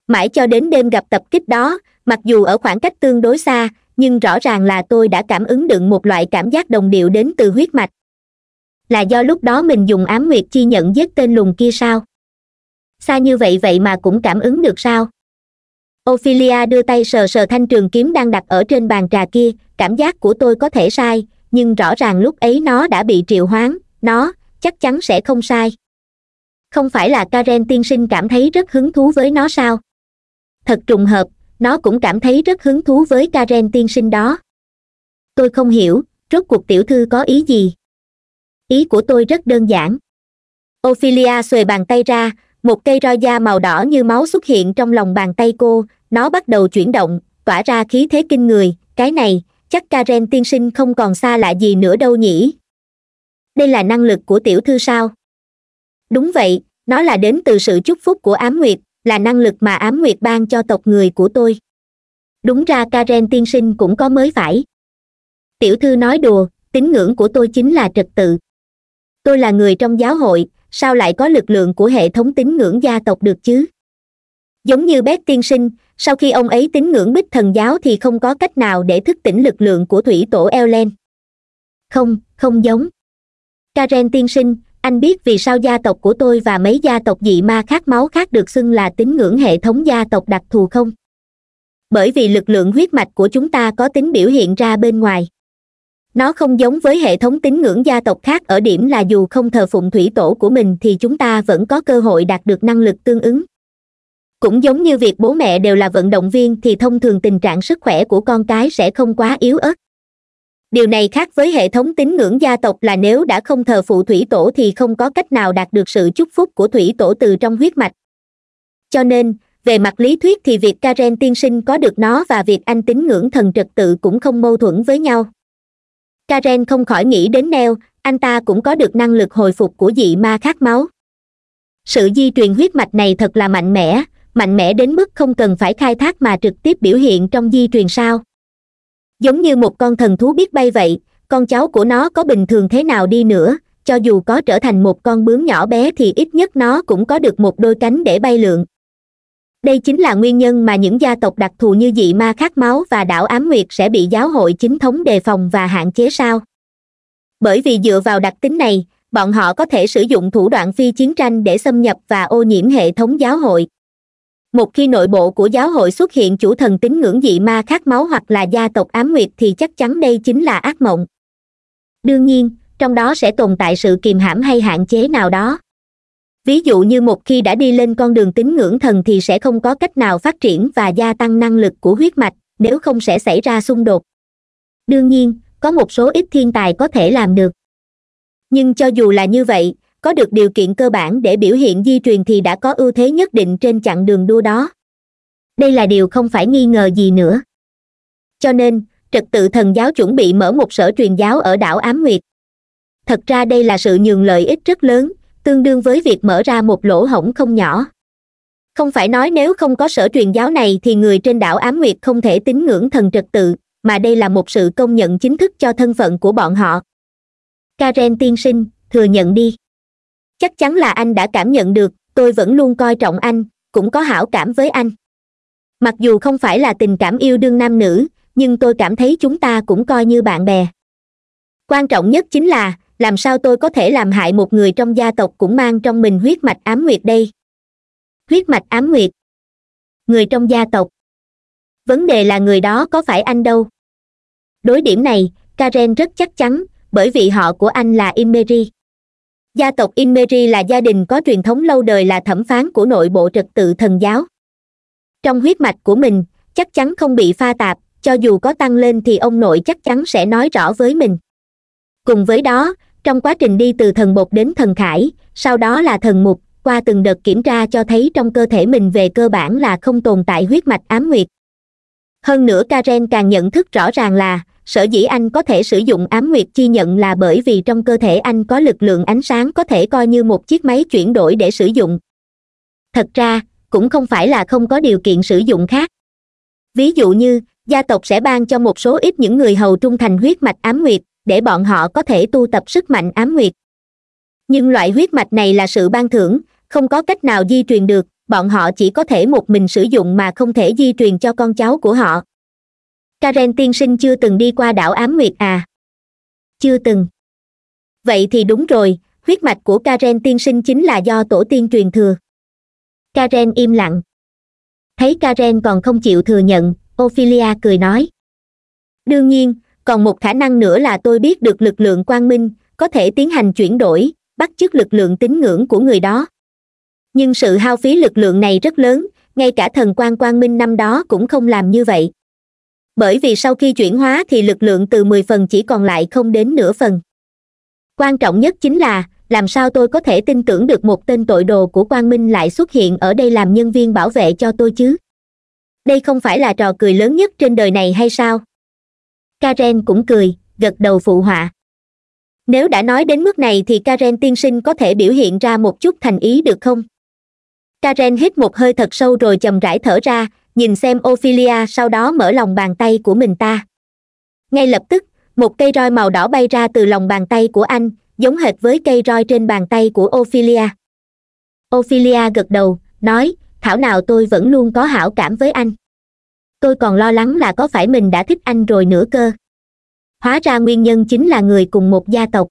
S1: mãi cho đến đêm gặp tập kích đó mặc dù ở khoảng cách tương đối xa nhưng rõ ràng là tôi đã cảm ứng đựng một loại cảm giác đồng điệu đến từ huyết mạch là do lúc đó mình dùng ám nguyệt chi nhận giết tên lùn kia sao xa như vậy vậy mà cũng cảm ứng được sao ophelia đưa tay sờ sờ thanh trường kiếm đang đặt ở trên bàn trà kia cảm giác của tôi có thể sai nhưng rõ ràng lúc ấy nó đã bị triệu hoán nó chắc chắn sẽ không sai không phải là karen tiên sinh cảm thấy rất hứng thú với nó sao thật trùng hợp nó cũng cảm thấy rất hứng thú với karen tiên sinh đó tôi không hiểu rốt cuộc tiểu thư có ý gì ý của tôi rất đơn giản ophelia xuề bàn tay ra một cây roi da màu đỏ như máu xuất hiện trong lòng bàn tay cô nó bắt đầu chuyển động tỏa ra khí thế kinh người cái này chắc karen tiên sinh không còn xa lạ gì nữa đâu nhỉ đây là năng lực của tiểu thư sao đúng vậy nó là đến từ sự chúc phúc của ám nguyệt là năng lực mà ám nguyệt ban cho tộc người của tôi đúng ra karen tiên sinh cũng có mới phải tiểu thư nói đùa tín ngưỡng của tôi chính là trật tự tôi là người trong giáo hội sao lại có lực lượng của hệ thống tín ngưỡng gia tộc được chứ giống như bét tiên sinh sau khi ông ấy tín ngưỡng bích thần giáo thì không có cách nào để thức tỉnh lực lượng của thủy tổ eo không không giống karen tiên sinh anh biết vì sao gia tộc của tôi và mấy gia tộc dị ma khác máu khác được xưng là tín ngưỡng hệ thống gia tộc đặc thù không bởi vì lực lượng huyết mạch của chúng ta có tính biểu hiện ra bên ngoài nó không giống với hệ thống tín ngưỡng gia tộc khác ở điểm là dù không thờ phụng thủy tổ của mình thì chúng ta vẫn có cơ hội đạt được năng lực tương ứng cũng giống như việc bố mẹ đều là vận động viên thì thông thường tình trạng sức khỏe của con cái sẽ không quá yếu ớt điều này khác với hệ thống tín ngưỡng gia tộc là nếu đã không thờ phụ thủy tổ thì không có cách nào đạt được sự chúc phúc của thủy tổ từ trong huyết mạch cho nên về mặt lý thuyết thì việc karen tiên sinh có được nó và việc anh tín ngưỡng thần trật tự cũng không mâu thuẫn với nhau karen không khỏi nghĩ đến neo anh ta cũng có được năng lực hồi phục của dị ma khát máu sự di truyền huyết mạch này thật là mạnh mẽ mạnh mẽ đến mức không cần phải khai thác mà trực tiếp biểu hiện trong di truyền sao giống như một con thần thú biết bay vậy con cháu của nó có bình thường thế nào đi nữa cho dù có trở thành một con bướm nhỏ bé thì ít nhất nó cũng có được một đôi cánh để bay lượn đây chính là nguyên nhân mà những gia tộc đặc thù như dị ma khát máu và đảo ám nguyệt sẽ bị giáo hội chính thống đề phòng và hạn chế sao bởi vì dựa vào đặc tính này bọn họ có thể sử dụng thủ đoạn phi chiến tranh để xâm nhập và ô nhiễm hệ thống giáo hội một khi nội bộ của giáo hội xuất hiện chủ thần tín ngưỡng dị ma khát máu hoặc là gia tộc ám nguyệt thì chắc chắn đây chính là ác mộng đương nhiên trong đó sẽ tồn tại sự kìm hãm hay hạn chế nào đó ví dụ như một khi đã đi lên con đường tín ngưỡng thần thì sẽ không có cách nào phát triển và gia tăng năng lực của huyết mạch nếu không sẽ xảy ra xung đột đương nhiên có một số ít thiên tài có thể làm được nhưng cho dù là như vậy có được điều kiện cơ bản để biểu hiện di truyền thì đã có ưu thế nhất định trên chặng đường đua đó đây là điều không phải nghi ngờ gì nữa cho nên trật tự thần giáo chuẩn bị mở một sở truyền giáo ở đảo ám nguyệt thật ra đây là sự nhường lợi ích rất lớn tương đương với việc mở ra một lỗ hổng không nhỏ không phải nói nếu không có sở truyền giáo này thì người trên đảo ám nguyệt không thể tín ngưỡng thần trật tự mà đây là một sự công nhận chính thức cho thân phận của bọn họ karen tiên sinh thừa nhận đi chắc chắn là anh đã cảm nhận được tôi vẫn luôn coi trọng anh cũng có hảo cảm với anh mặc dù không phải là tình cảm yêu đương nam nữ nhưng tôi cảm thấy chúng ta cũng coi như bạn bè quan trọng nhất chính là làm sao tôi có thể làm hại một người trong gia tộc cũng mang trong mình huyết mạch ám nguyệt đây huyết mạch ám nguyệt người trong gia tộc vấn đề là người đó có phải anh đâu đối điểm này karen rất chắc chắn bởi vì họ của anh là imeri gia tộc inmeri là gia đình có truyền thống lâu đời là thẩm phán của nội bộ trật tự thần giáo trong huyết mạch của mình chắc chắn không bị pha tạp cho dù có tăng lên thì ông nội chắc chắn sẽ nói rõ với mình cùng với đó trong quá trình đi từ thần bột đến thần khải sau đó là thần mục qua từng đợt kiểm tra cho thấy trong cơ thể mình về cơ bản là không tồn tại huyết mạch ám nguyệt hơn nữa karen càng nhận thức rõ ràng là sở dĩ anh có thể sử dụng ám nguyệt chi nhận là bởi vì trong cơ thể anh có lực lượng ánh sáng có thể coi như một chiếc máy chuyển đổi để sử dụng thật ra cũng không phải là không có điều kiện sử dụng khác ví dụ như gia tộc sẽ ban cho một số ít những người hầu trung thành huyết mạch ám nguyệt để bọn họ có thể tu tập sức mạnh ám nguyệt nhưng loại huyết mạch này là sự ban thưởng không có cách nào di truyền được bọn họ chỉ có thể một mình sử dụng mà không thể di truyền cho con cháu của họ karen tiên sinh chưa từng đi qua đảo ám nguyệt à chưa từng vậy thì đúng rồi huyết mạch của karen tiên sinh chính là do tổ tiên truyền thừa karen im lặng thấy karen còn không chịu thừa nhận ophelia cười nói đương nhiên còn một khả năng nữa là tôi biết được lực lượng quang minh có thể tiến hành chuyển đổi bắt chước lực lượng tín ngưỡng của người đó nhưng sự hao phí lực lượng này rất lớn ngay cả thần quan quang minh năm đó cũng không làm như vậy bởi vì sau khi chuyển hóa thì lực lượng từ mười phần chỉ còn lại không đến nửa phần quan trọng nhất chính là làm sao tôi có thể tin tưởng được một tên tội đồ của quang minh lại xuất hiện ở đây làm nhân viên bảo vệ cho tôi chứ đây không phải là trò cười lớn nhất trên đời này hay sao karen cũng cười gật đầu phụ họa nếu đã nói đến mức này thì karen tiên sinh có thể biểu hiện ra một chút thành ý được không karen hít một hơi thật sâu rồi chầm rãi thở ra nhìn xem ophelia sau đó mở lòng bàn tay của mình ta ngay lập tức một cây roi màu đỏ bay ra từ lòng bàn tay của anh giống hệt với cây roi trên bàn tay của ophelia ophelia gật đầu nói thảo nào tôi vẫn luôn có hảo cảm với anh tôi còn lo lắng là có phải mình đã thích anh rồi nữa cơ hóa ra nguyên nhân chính là người cùng một gia tộc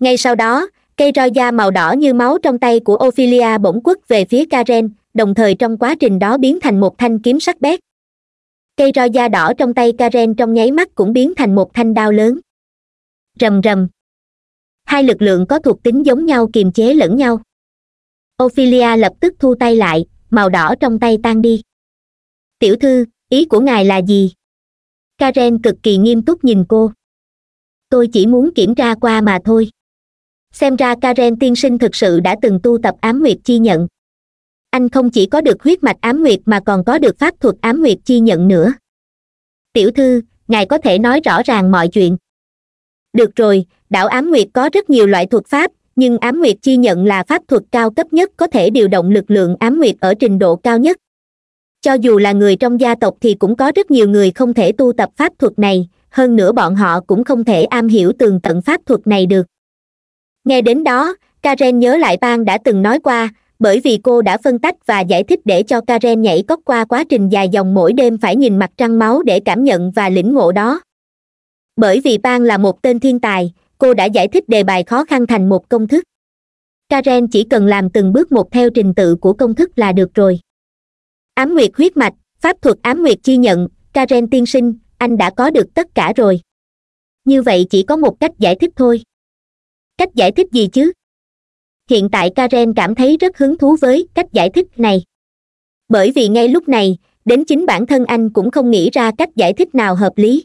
S1: ngay sau đó cây roi da màu đỏ như máu trong tay của ophelia bỗng quất về phía karen đồng thời trong quá trình đó biến thành một thanh kiếm sắc bét cây roi da đỏ trong tay karen trong nháy mắt cũng biến thành một thanh đao lớn rầm rầm hai lực lượng có thuộc tính giống nhau kiềm chế lẫn nhau ophelia lập tức thu tay lại màu đỏ trong tay tan đi tiểu thư ý của ngài là gì karen cực kỳ nghiêm túc nhìn cô tôi chỉ muốn kiểm tra qua mà thôi xem ra karen tiên sinh thực sự đã từng tu tập ám nguyệt chi nhận anh không chỉ có được huyết mạch ám nguyệt mà còn có được pháp thuật ám nguyệt chi nhận nữa tiểu thư ngài có thể nói rõ ràng mọi chuyện được rồi đảo ám nguyệt có rất nhiều loại thuật pháp nhưng ám nguyệt chi nhận là pháp thuật cao cấp nhất có thể điều động lực lượng ám nguyệt ở trình độ cao nhất cho dù là người trong gia tộc thì cũng có rất nhiều người không thể tu tập pháp thuật này hơn nữa bọn họ cũng không thể am hiểu tường tận pháp thuật này được nghe đến đó karen nhớ lại bang đã từng nói qua bởi vì cô đã phân tách và giải thích để cho karen nhảy cóc qua quá trình dài dòng mỗi đêm phải nhìn mặt trăng máu để cảm nhận và lĩnh ngộ đó bởi vì bang là một tên thiên tài cô đã giải thích đề bài khó khăn thành một công thức karen chỉ cần làm từng bước một theo trình tự của công thức là được rồi ám nguyệt huyết mạch pháp thuật ám nguyệt chi nhận karen tiên sinh anh đã có được tất cả rồi như vậy chỉ có một cách giải thích thôi cách giải thích gì chứ hiện tại karen cảm thấy rất hứng thú với cách giải thích này bởi vì ngay lúc này đến chính bản thân anh cũng không nghĩ ra cách giải thích nào hợp lý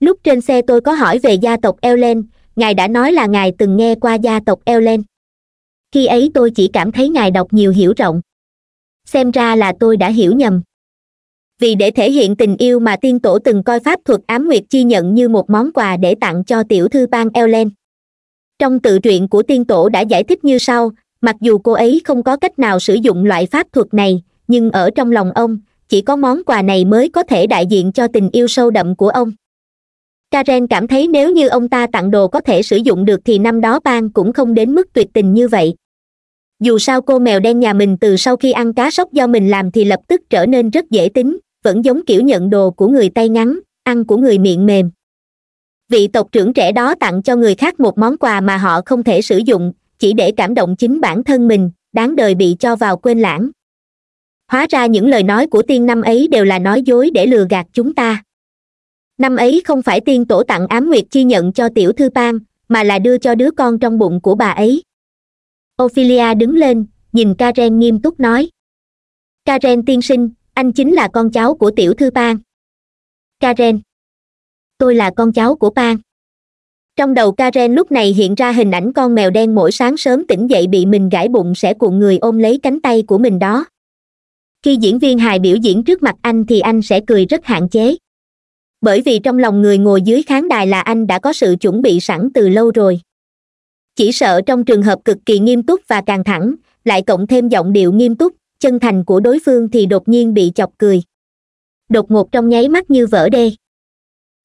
S1: lúc trên xe tôi có hỏi về gia tộc ellen ngài đã nói là ngài từng nghe qua gia tộc ellen khi ấy tôi chỉ cảm thấy ngài đọc nhiều hiểu rộng xem ra là tôi đã hiểu nhầm vì để thể hiện tình yêu mà tiên tổ từng coi pháp thuật ám nguyệt chi nhận như một món quà để tặng cho tiểu thư bang ellen trong tự truyện của tiên tổ đã giải thích như sau mặc dù cô ấy không có cách nào sử dụng loại pháp thuật này nhưng ở trong lòng ông chỉ có món quà này mới có thể đại diện cho tình yêu sâu đậm của ông karen cảm thấy nếu như ông ta tặng đồ có thể sử dụng được thì năm đó ban cũng không đến mức tuyệt tình như vậy dù sao cô mèo đen nhà mình từ sau khi ăn cá sóc do mình làm thì lập tức trở nên rất dễ tính vẫn giống kiểu nhận đồ của người tay ngắn ăn của người miệng mềm vị tộc trưởng trẻ đó tặng cho người khác một món quà mà họ không thể sử dụng chỉ để cảm động chính bản thân mình đáng đời bị cho vào quên lãng hóa ra những lời nói của tiên năm ấy đều là nói dối để lừa gạt chúng ta năm ấy không phải tiên tổ tặng ám nguyệt chi nhận cho tiểu thư pan mà là đưa cho đứa con trong bụng của bà ấy ophelia đứng lên nhìn karen nghiêm túc nói karen tiên sinh anh chính là con cháu của tiểu thư pan karen tôi là con cháu của pan trong đầu karen lúc này hiện ra hình ảnh con mèo đen mỗi sáng sớm tỉnh dậy bị mình gãi bụng sẽ cuộn người ôm lấy cánh tay của mình đó khi diễn viên hài biểu diễn trước mặt anh thì anh sẽ cười rất hạn chế bởi vì trong lòng người ngồi dưới khán đài là anh đã có sự chuẩn bị sẵn từ lâu rồi chỉ sợ trong trường hợp cực kỳ nghiêm túc và căng thẳng lại cộng thêm giọng điệu nghiêm túc chân thành của đối phương thì đột nhiên bị chọc cười đột ngột trong nháy mắt như vỡ đê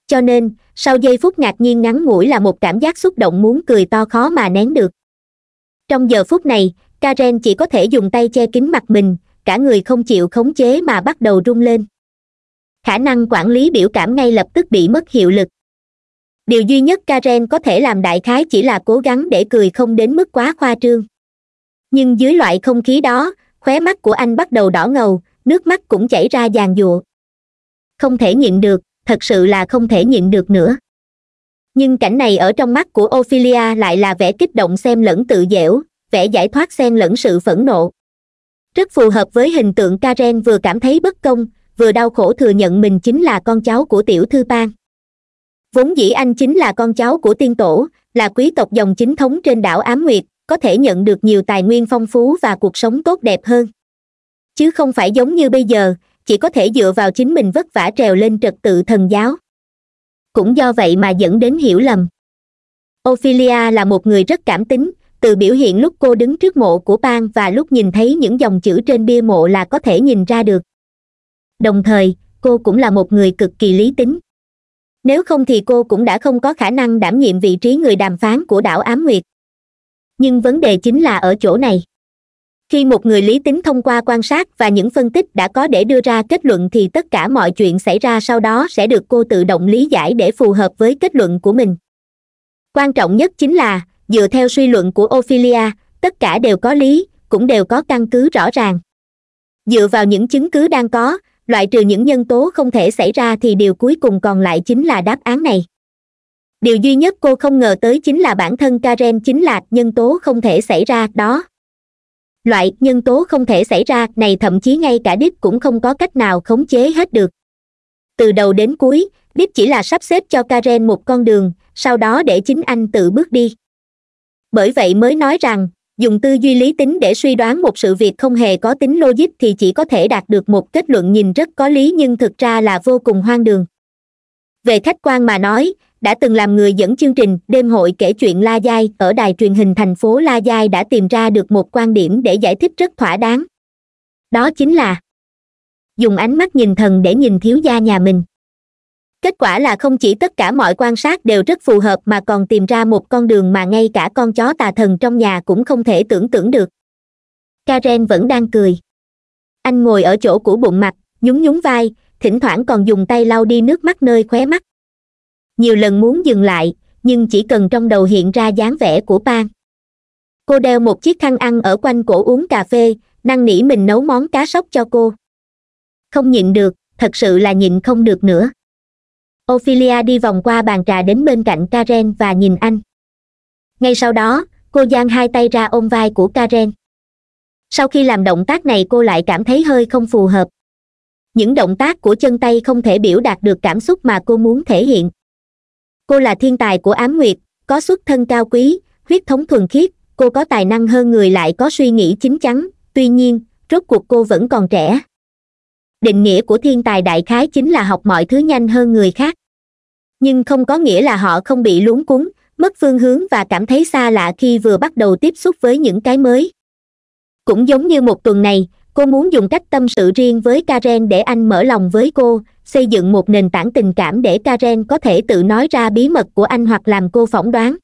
S1: cho nên sau giây phút ngạc nhiên ngắn ngủi là một cảm giác xúc động muốn cười to khó mà nén được trong giờ phút này karen chỉ có thể dùng tay che kín mặt mình cả người không chịu khống chế mà bắt đầu run lên khả năng quản lý biểu cảm ngay lập tức bị mất hiệu lực điều duy nhất karen có thể làm đại khái chỉ là cố gắng để cười không đến mức quá khoa trương nhưng dưới loại không khí đó khóe mắt của anh bắt đầu đỏ ngầu nước mắt cũng chảy ra giàn giụa không thể nhịn được thật sự là không thể nhịn được nữa nhưng cảnh này ở trong mắt của ophelia lại là vẻ kích động xen lẫn tự dẻo vẻ giải thoát xen lẫn sự phẫn nộ rất phù hợp với hình tượng karen vừa cảm thấy bất công vừa đau khổ thừa nhận mình chính là con cháu của tiểu thư bang vốn dĩ anh chính là con cháu của tiên tổ là quý tộc dòng chính thống trên đảo ám nguyệt có thể nhận được nhiều tài nguyên phong phú và cuộc sống tốt đẹp hơn chứ không phải giống như bây giờ chỉ có thể dựa vào chính mình vất vả trèo lên trật tự thần giáo cũng do vậy mà dẫn đến hiểu lầm ophelia là một người rất cảm tính từ biểu hiện lúc cô đứng trước mộ của pan và lúc nhìn thấy những dòng chữ trên bia mộ là có thể nhìn ra được đồng thời cô cũng là một người cực kỳ lý tính nếu không thì cô cũng đã không có khả năng đảm nhiệm vị trí người đàm phán của đảo ám nguyệt nhưng vấn đề chính là ở chỗ này khi một người lý tính thông qua quan sát và những phân tích đã có để đưa ra kết luận thì tất cả mọi chuyện xảy ra sau đó sẽ được cô tự động lý giải để phù hợp với kết luận của mình quan trọng nhất chính là dựa theo suy luận của ophelia tất cả đều có lý cũng đều có căn cứ rõ ràng dựa vào những chứng cứ đang có loại trừ những nhân tố không thể xảy ra thì điều cuối cùng còn lại chính là đáp án này điều duy nhất cô không ngờ tới chính là bản thân karen chính là nhân tố không thể xảy ra đó loại nhân tố không thể xảy ra này thậm chí ngay cả Deep cũng không có cách nào khống chế hết được từ đầu đến cuối Deep chỉ là sắp xếp cho karen một con đường sau đó để chính anh tự bước đi bởi vậy mới nói rằng dùng tư duy lý tính để suy đoán một sự việc không hề có tính logic thì chỉ có thể đạt được một kết luận nhìn rất có lý nhưng thực ra là vô cùng hoang đường về khách quan mà nói đã từng làm người dẫn chương trình đêm hội kể chuyện la dai ở đài truyền hình thành phố la dai đã tìm ra được một quan điểm để giải thích rất thỏa đáng đó chính là dùng ánh mắt nhìn thần để nhìn thiếu gia nhà mình kết quả là không chỉ tất cả mọi quan sát đều rất phù hợp mà còn tìm ra một con đường mà ngay cả con chó tà thần trong nhà cũng không thể tưởng tượng được karen vẫn đang cười anh ngồi ở chỗ của bụng mặt nhún nhún vai thỉnh thoảng còn dùng tay lau đi nước mắt nơi khóe mắt nhiều lần muốn dừng lại nhưng chỉ cần trong đầu hiện ra dáng vẻ của pan cô đeo một chiếc khăn ăn ở quanh cổ uống cà phê năn nỉ mình nấu món cá sóc cho cô không nhịn được thật sự là nhịn không được nữa ophelia đi vòng qua bàn trà đến bên cạnh karen và nhìn anh ngay sau đó cô giang hai tay ra ôm vai của karen sau khi làm động tác này cô lại cảm thấy hơi không phù hợp những động tác của chân tay không thể biểu đạt được cảm xúc mà cô muốn thể hiện cô là thiên tài của ám nguyệt có xuất thân cao quý huyết thống thuần khiết cô có tài năng hơn người lại có suy nghĩ chính chắn tuy nhiên rốt cuộc cô vẫn còn trẻ định nghĩa của thiên tài đại khái chính là học mọi thứ nhanh hơn người khác nhưng không có nghĩa là họ không bị luống cuống mất phương hướng và cảm thấy xa lạ khi vừa bắt đầu tiếp xúc với những cái mới cũng giống như một tuần này cô muốn dùng cách tâm sự riêng với karen để anh mở lòng với cô xây dựng một nền tảng tình cảm để karen có thể tự nói ra bí mật của anh hoặc làm cô phỏng đoán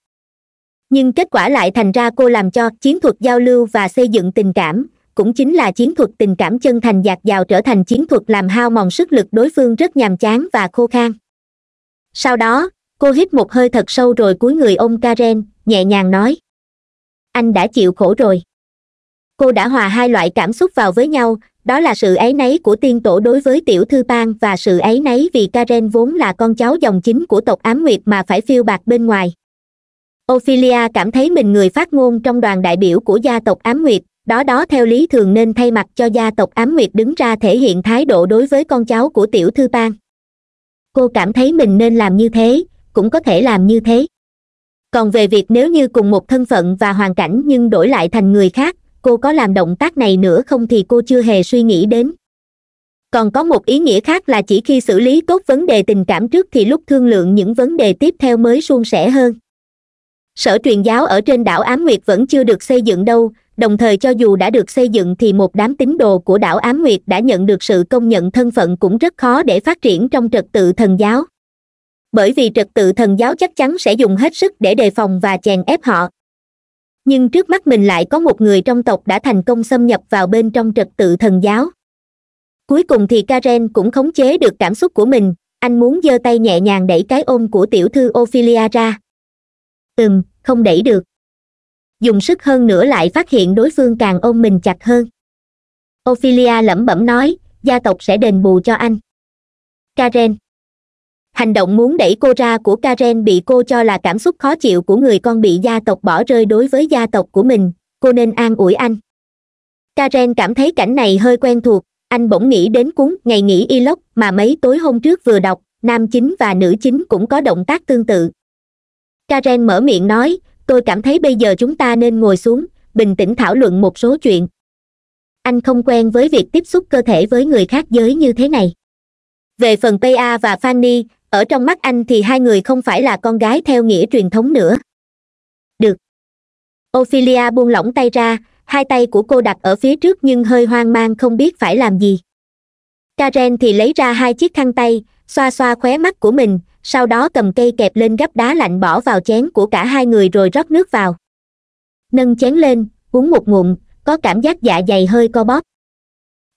S1: nhưng kết quả lại thành ra cô làm cho chiến thuật giao lưu và xây dựng tình cảm cũng chính là chiến thuật tình cảm chân thành dạt dào trở thành chiến thuật làm hao mòn sức lực đối phương rất nhàm chán và khô khan sau đó cô hít một hơi thật sâu rồi cúi người ôm karen nhẹ nhàng nói anh đã chịu khổ rồi cô đã hòa hai loại cảm xúc vào với nhau đó là sự ấy nấy của tiên tổ đối với tiểu thư bang và sự ấy nấy vì karen vốn là con cháu dòng chính của tộc ám nguyệt mà phải phiêu bạc bên ngoài ophelia cảm thấy mình người phát ngôn trong đoàn đại biểu của gia tộc ám nguyệt đó đó theo lý thường nên thay mặt cho gia tộc ám nguyệt đứng ra thể hiện thái độ đối với con cháu của tiểu thư bang cô cảm thấy mình nên làm như thế cũng có thể làm như thế còn về việc nếu như cùng một thân phận và hoàn cảnh nhưng đổi lại thành người khác cô có làm động tác này nữa không thì cô chưa hề suy nghĩ đến còn có một ý nghĩa khác là chỉ khi xử lý tốt vấn đề tình cảm trước thì lúc thương lượng những vấn đề tiếp theo mới suôn sẻ hơn sở truyền giáo ở trên đảo ám nguyệt vẫn chưa được xây dựng đâu đồng thời cho dù đã được xây dựng thì một đám tín đồ của đảo ám nguyệt đã nhận được sự công nhận thân phận cũng rất khó để phát triển trong trật tự thần giáo bởi vì trật tự thần giáo chắc chắn sẽ dùng hết sức để đề phòng và chèn ép họ nhưng trước mắt mình lại có một người trong tộc đã thành công xâm nhập vào bên trong trật tự thần giáo cuối cùng thì karen cũng khống chế được cảm xúc của mình anh muốn giơ tay nhẹ nhàng đẩy cái ôm của tiểu thư ophelia ra ừm không đẩy được dùng sức hơn nữa lại phát hiện đối phương càng ôm mình chặt hơn ophelia lẩm bẩm nói gia tộc sẽ đền bù cho anh karen hành động muốn đẩy cô ra của karen bị cô cho là cảm xúc khó chịu của người con bị gia tộc bỏ rơi đối với gia tộc của mình cô nên an ủi anh karen cảm thấy cảnh này hơi quen thuộc anh bỗng nghĩ đến cuốn ngày nghỉ y lốc mà mấy tối hôm trước vừa đọc nam chính và nữ chính cũng có động tác tương tự karen mở miệng nói tôi cảm thấy bây giờ chúng ta nên ngồi xuống bình tĩnh thảo luận một số chuyện anh không quen với việc tiếp xúc cơ thể với người khác giới như thế này về phần pa và fanny ở trong mắt anh thì hai người không phải là con gái theo nghĩa truyền thống nữa được ophelia buông lỏng tay ra hai tay của cô đặt ở phía trước nhưng hơi hoang mang không biết phải làm gì karen thì lấy ra hai chiếc khăn tay xoa xoa khóe mắt của mình sau đó cầm cây kẹp lên gấp đá lạnh bỏ vào chén của cả hai người rồi rót nước vào nâng chén lên uống một ngụm có cảm giác dạ dày hơi co bóp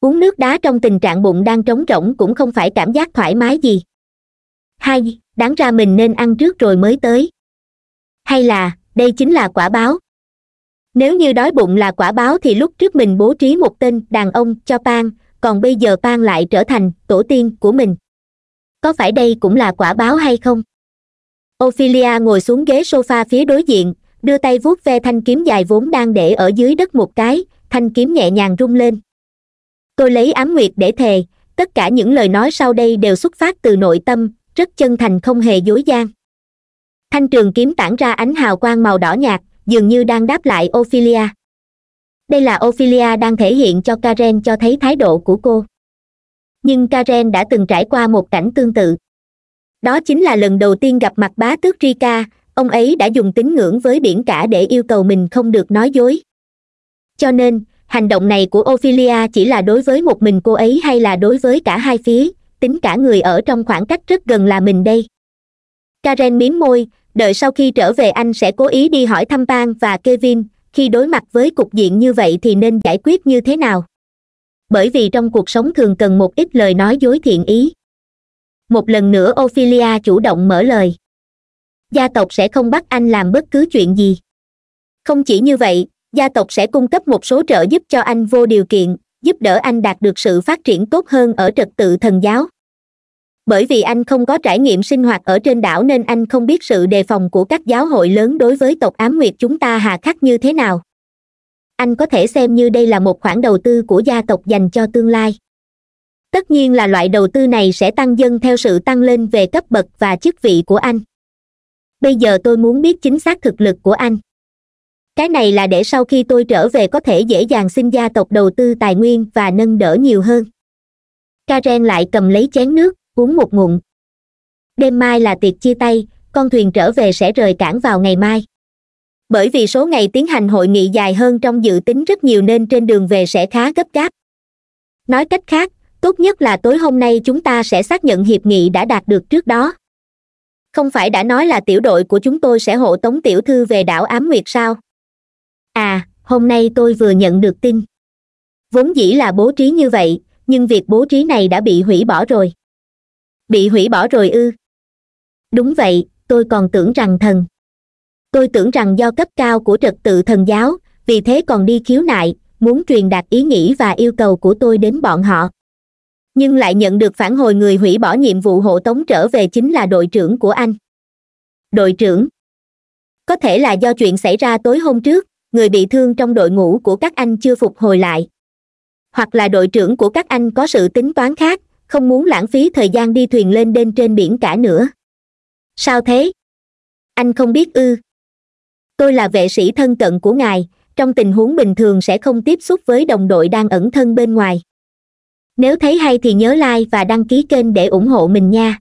S1: uống nước đá trong tình trạng bụng đang trống rỗng cũng không phải cảm giác thoải mái gì hai đáng ra mình nên ăn trước rồi mới tới hay là đây chính là quả báo nếu như đói bụng là quả báo thì lúc trước mình bố trí một tên đàn ông cho pan còn bây giờ pan lại trở thành tổ tiên của mình có phải đây cũng là quả báo hay không ophelia ngồi xuống ghế sofa phía đối diện đưa tay vuốt ve thanh kiếm dài vốn đang để ở dưới đất một cái thanh kiếm nhẹ nhàng rung lên tôi lấy ám nguyệt để thề tất cả những lời nói sau đây đều xuất phát từ nội tâm rất chân thành không hề dối gian thanh trường kiếm tản ra ánh hào quang màu đỏ nhạt dường như đang đáp lại ophelia đây là ophelia đang thể hiện cho karen cho thấy thái độ của cô nhưng karen đã từng trải qua một cảnh tương tự đó chính là lần đầu tiên gặp mặt bá tước rika ông ấy đã dùng tín ngưỡng với biển cả để yêu cầu mình không được nói dối cho nên hành động này của ophelia chỉ là đối với một mình cô ấy hay là đối với cả hai phía tính cả người ở trong khoảng cách rất gần là mình đây karen mím môi đợi sau khi trở về anh sẽ cố ý đi hỏi thăm bang và kevin khi đối mặt với cục diện như vậy thì nên giải quyết như thế nào bởi vì trong cuộc sống thường cần một ít lời nói dối thiện ý một lần nữa ophelia chủ động mở lời gia tộc sẽ không bắt anh làm bất cứ chuyện gì không chỉ như vậy gia tộc sẽ cung cấp một số trợ giúp cho anh vô điều kiện giúp đỡ anh đạt được sự phát triển tốt hơn ở trật tự thần giáo bởi vì anh không có trải nghiệm sinh hoạt ở trên đảo nên anh không biết sự đề phòng của các giáo hội lớn đối với tộc ám nguyệt chúng ta hà khắc như thế nào anh có thể xem như đây là một khoản đầu tư của gia tộc dành cho tương lai tất nhiên là loại đầu tư này sẽ tăng dâng theo sự tăng lên về cấp bậc và chức vị của anh bây giờ tôi muốn biết chính xác thực lực của anh cái này là để sau khi tôi trở về có thể dễ dàng xin gia tộc đầu tư tài nguyên và nâng đỡ nhiều hơn karen lại cầm lấy chén nước uống một ngụm đêm mai là tiệc chia tay con thuyền trở về sẽ rời cảng vào ngày mai bởi vì số ngày tiến hành hội nghị dài hơn trong dự tính rất nhiều nên trên đường về sẽ khá gấp gáp nói cách khác tốt nhất là tối hôm nay chúng ta sẽ xác nhận hiệp nghị đã đạt được trước đó không phải đã nói là tiểu đội của chúng tôi sẽ hộ tống tiểu thư về đảo ám nguyệt sao à hôm nay tôi vừa nhận được tin vốn dĩ là bố trí như vậy nhưng việc bố trí này đã bị hủy bỏ rồi bị hủy bỏ rồi ư đúng vậy tôi còn tưởng rằng thần tôi tưởng rằng do cấp cao của trật tự thần giáo vì thế còn đi khiếu nại muốn truyền đạt ý nghĩ và yêu cầu của tôi đến bọn họ nhưng lại nhận được phản hồi người hủy bỏ nhiệm vụ hộ tống trở về chính là đội trưởng của anh đội trưởng có thể là do chuyện xảy ra tối hôm trước người bị thương trong đội ngũ của các anh chưa phục hồi lại hoặc là đội trưởng của các anh có sự tính toán khác không muốn lãng phí thời gian đi thuyền lên đên trên biển cả nữa sao thế anh không biết ư tôi là vệ sĩ thân cận của ngài trong tình huống bình thường sẽ không tiếp xúc với đồng đội đang ẩn thân bên ngoài nếu thấy hay thì nhớ like và đăng ký kênh để ủng hộ mình nha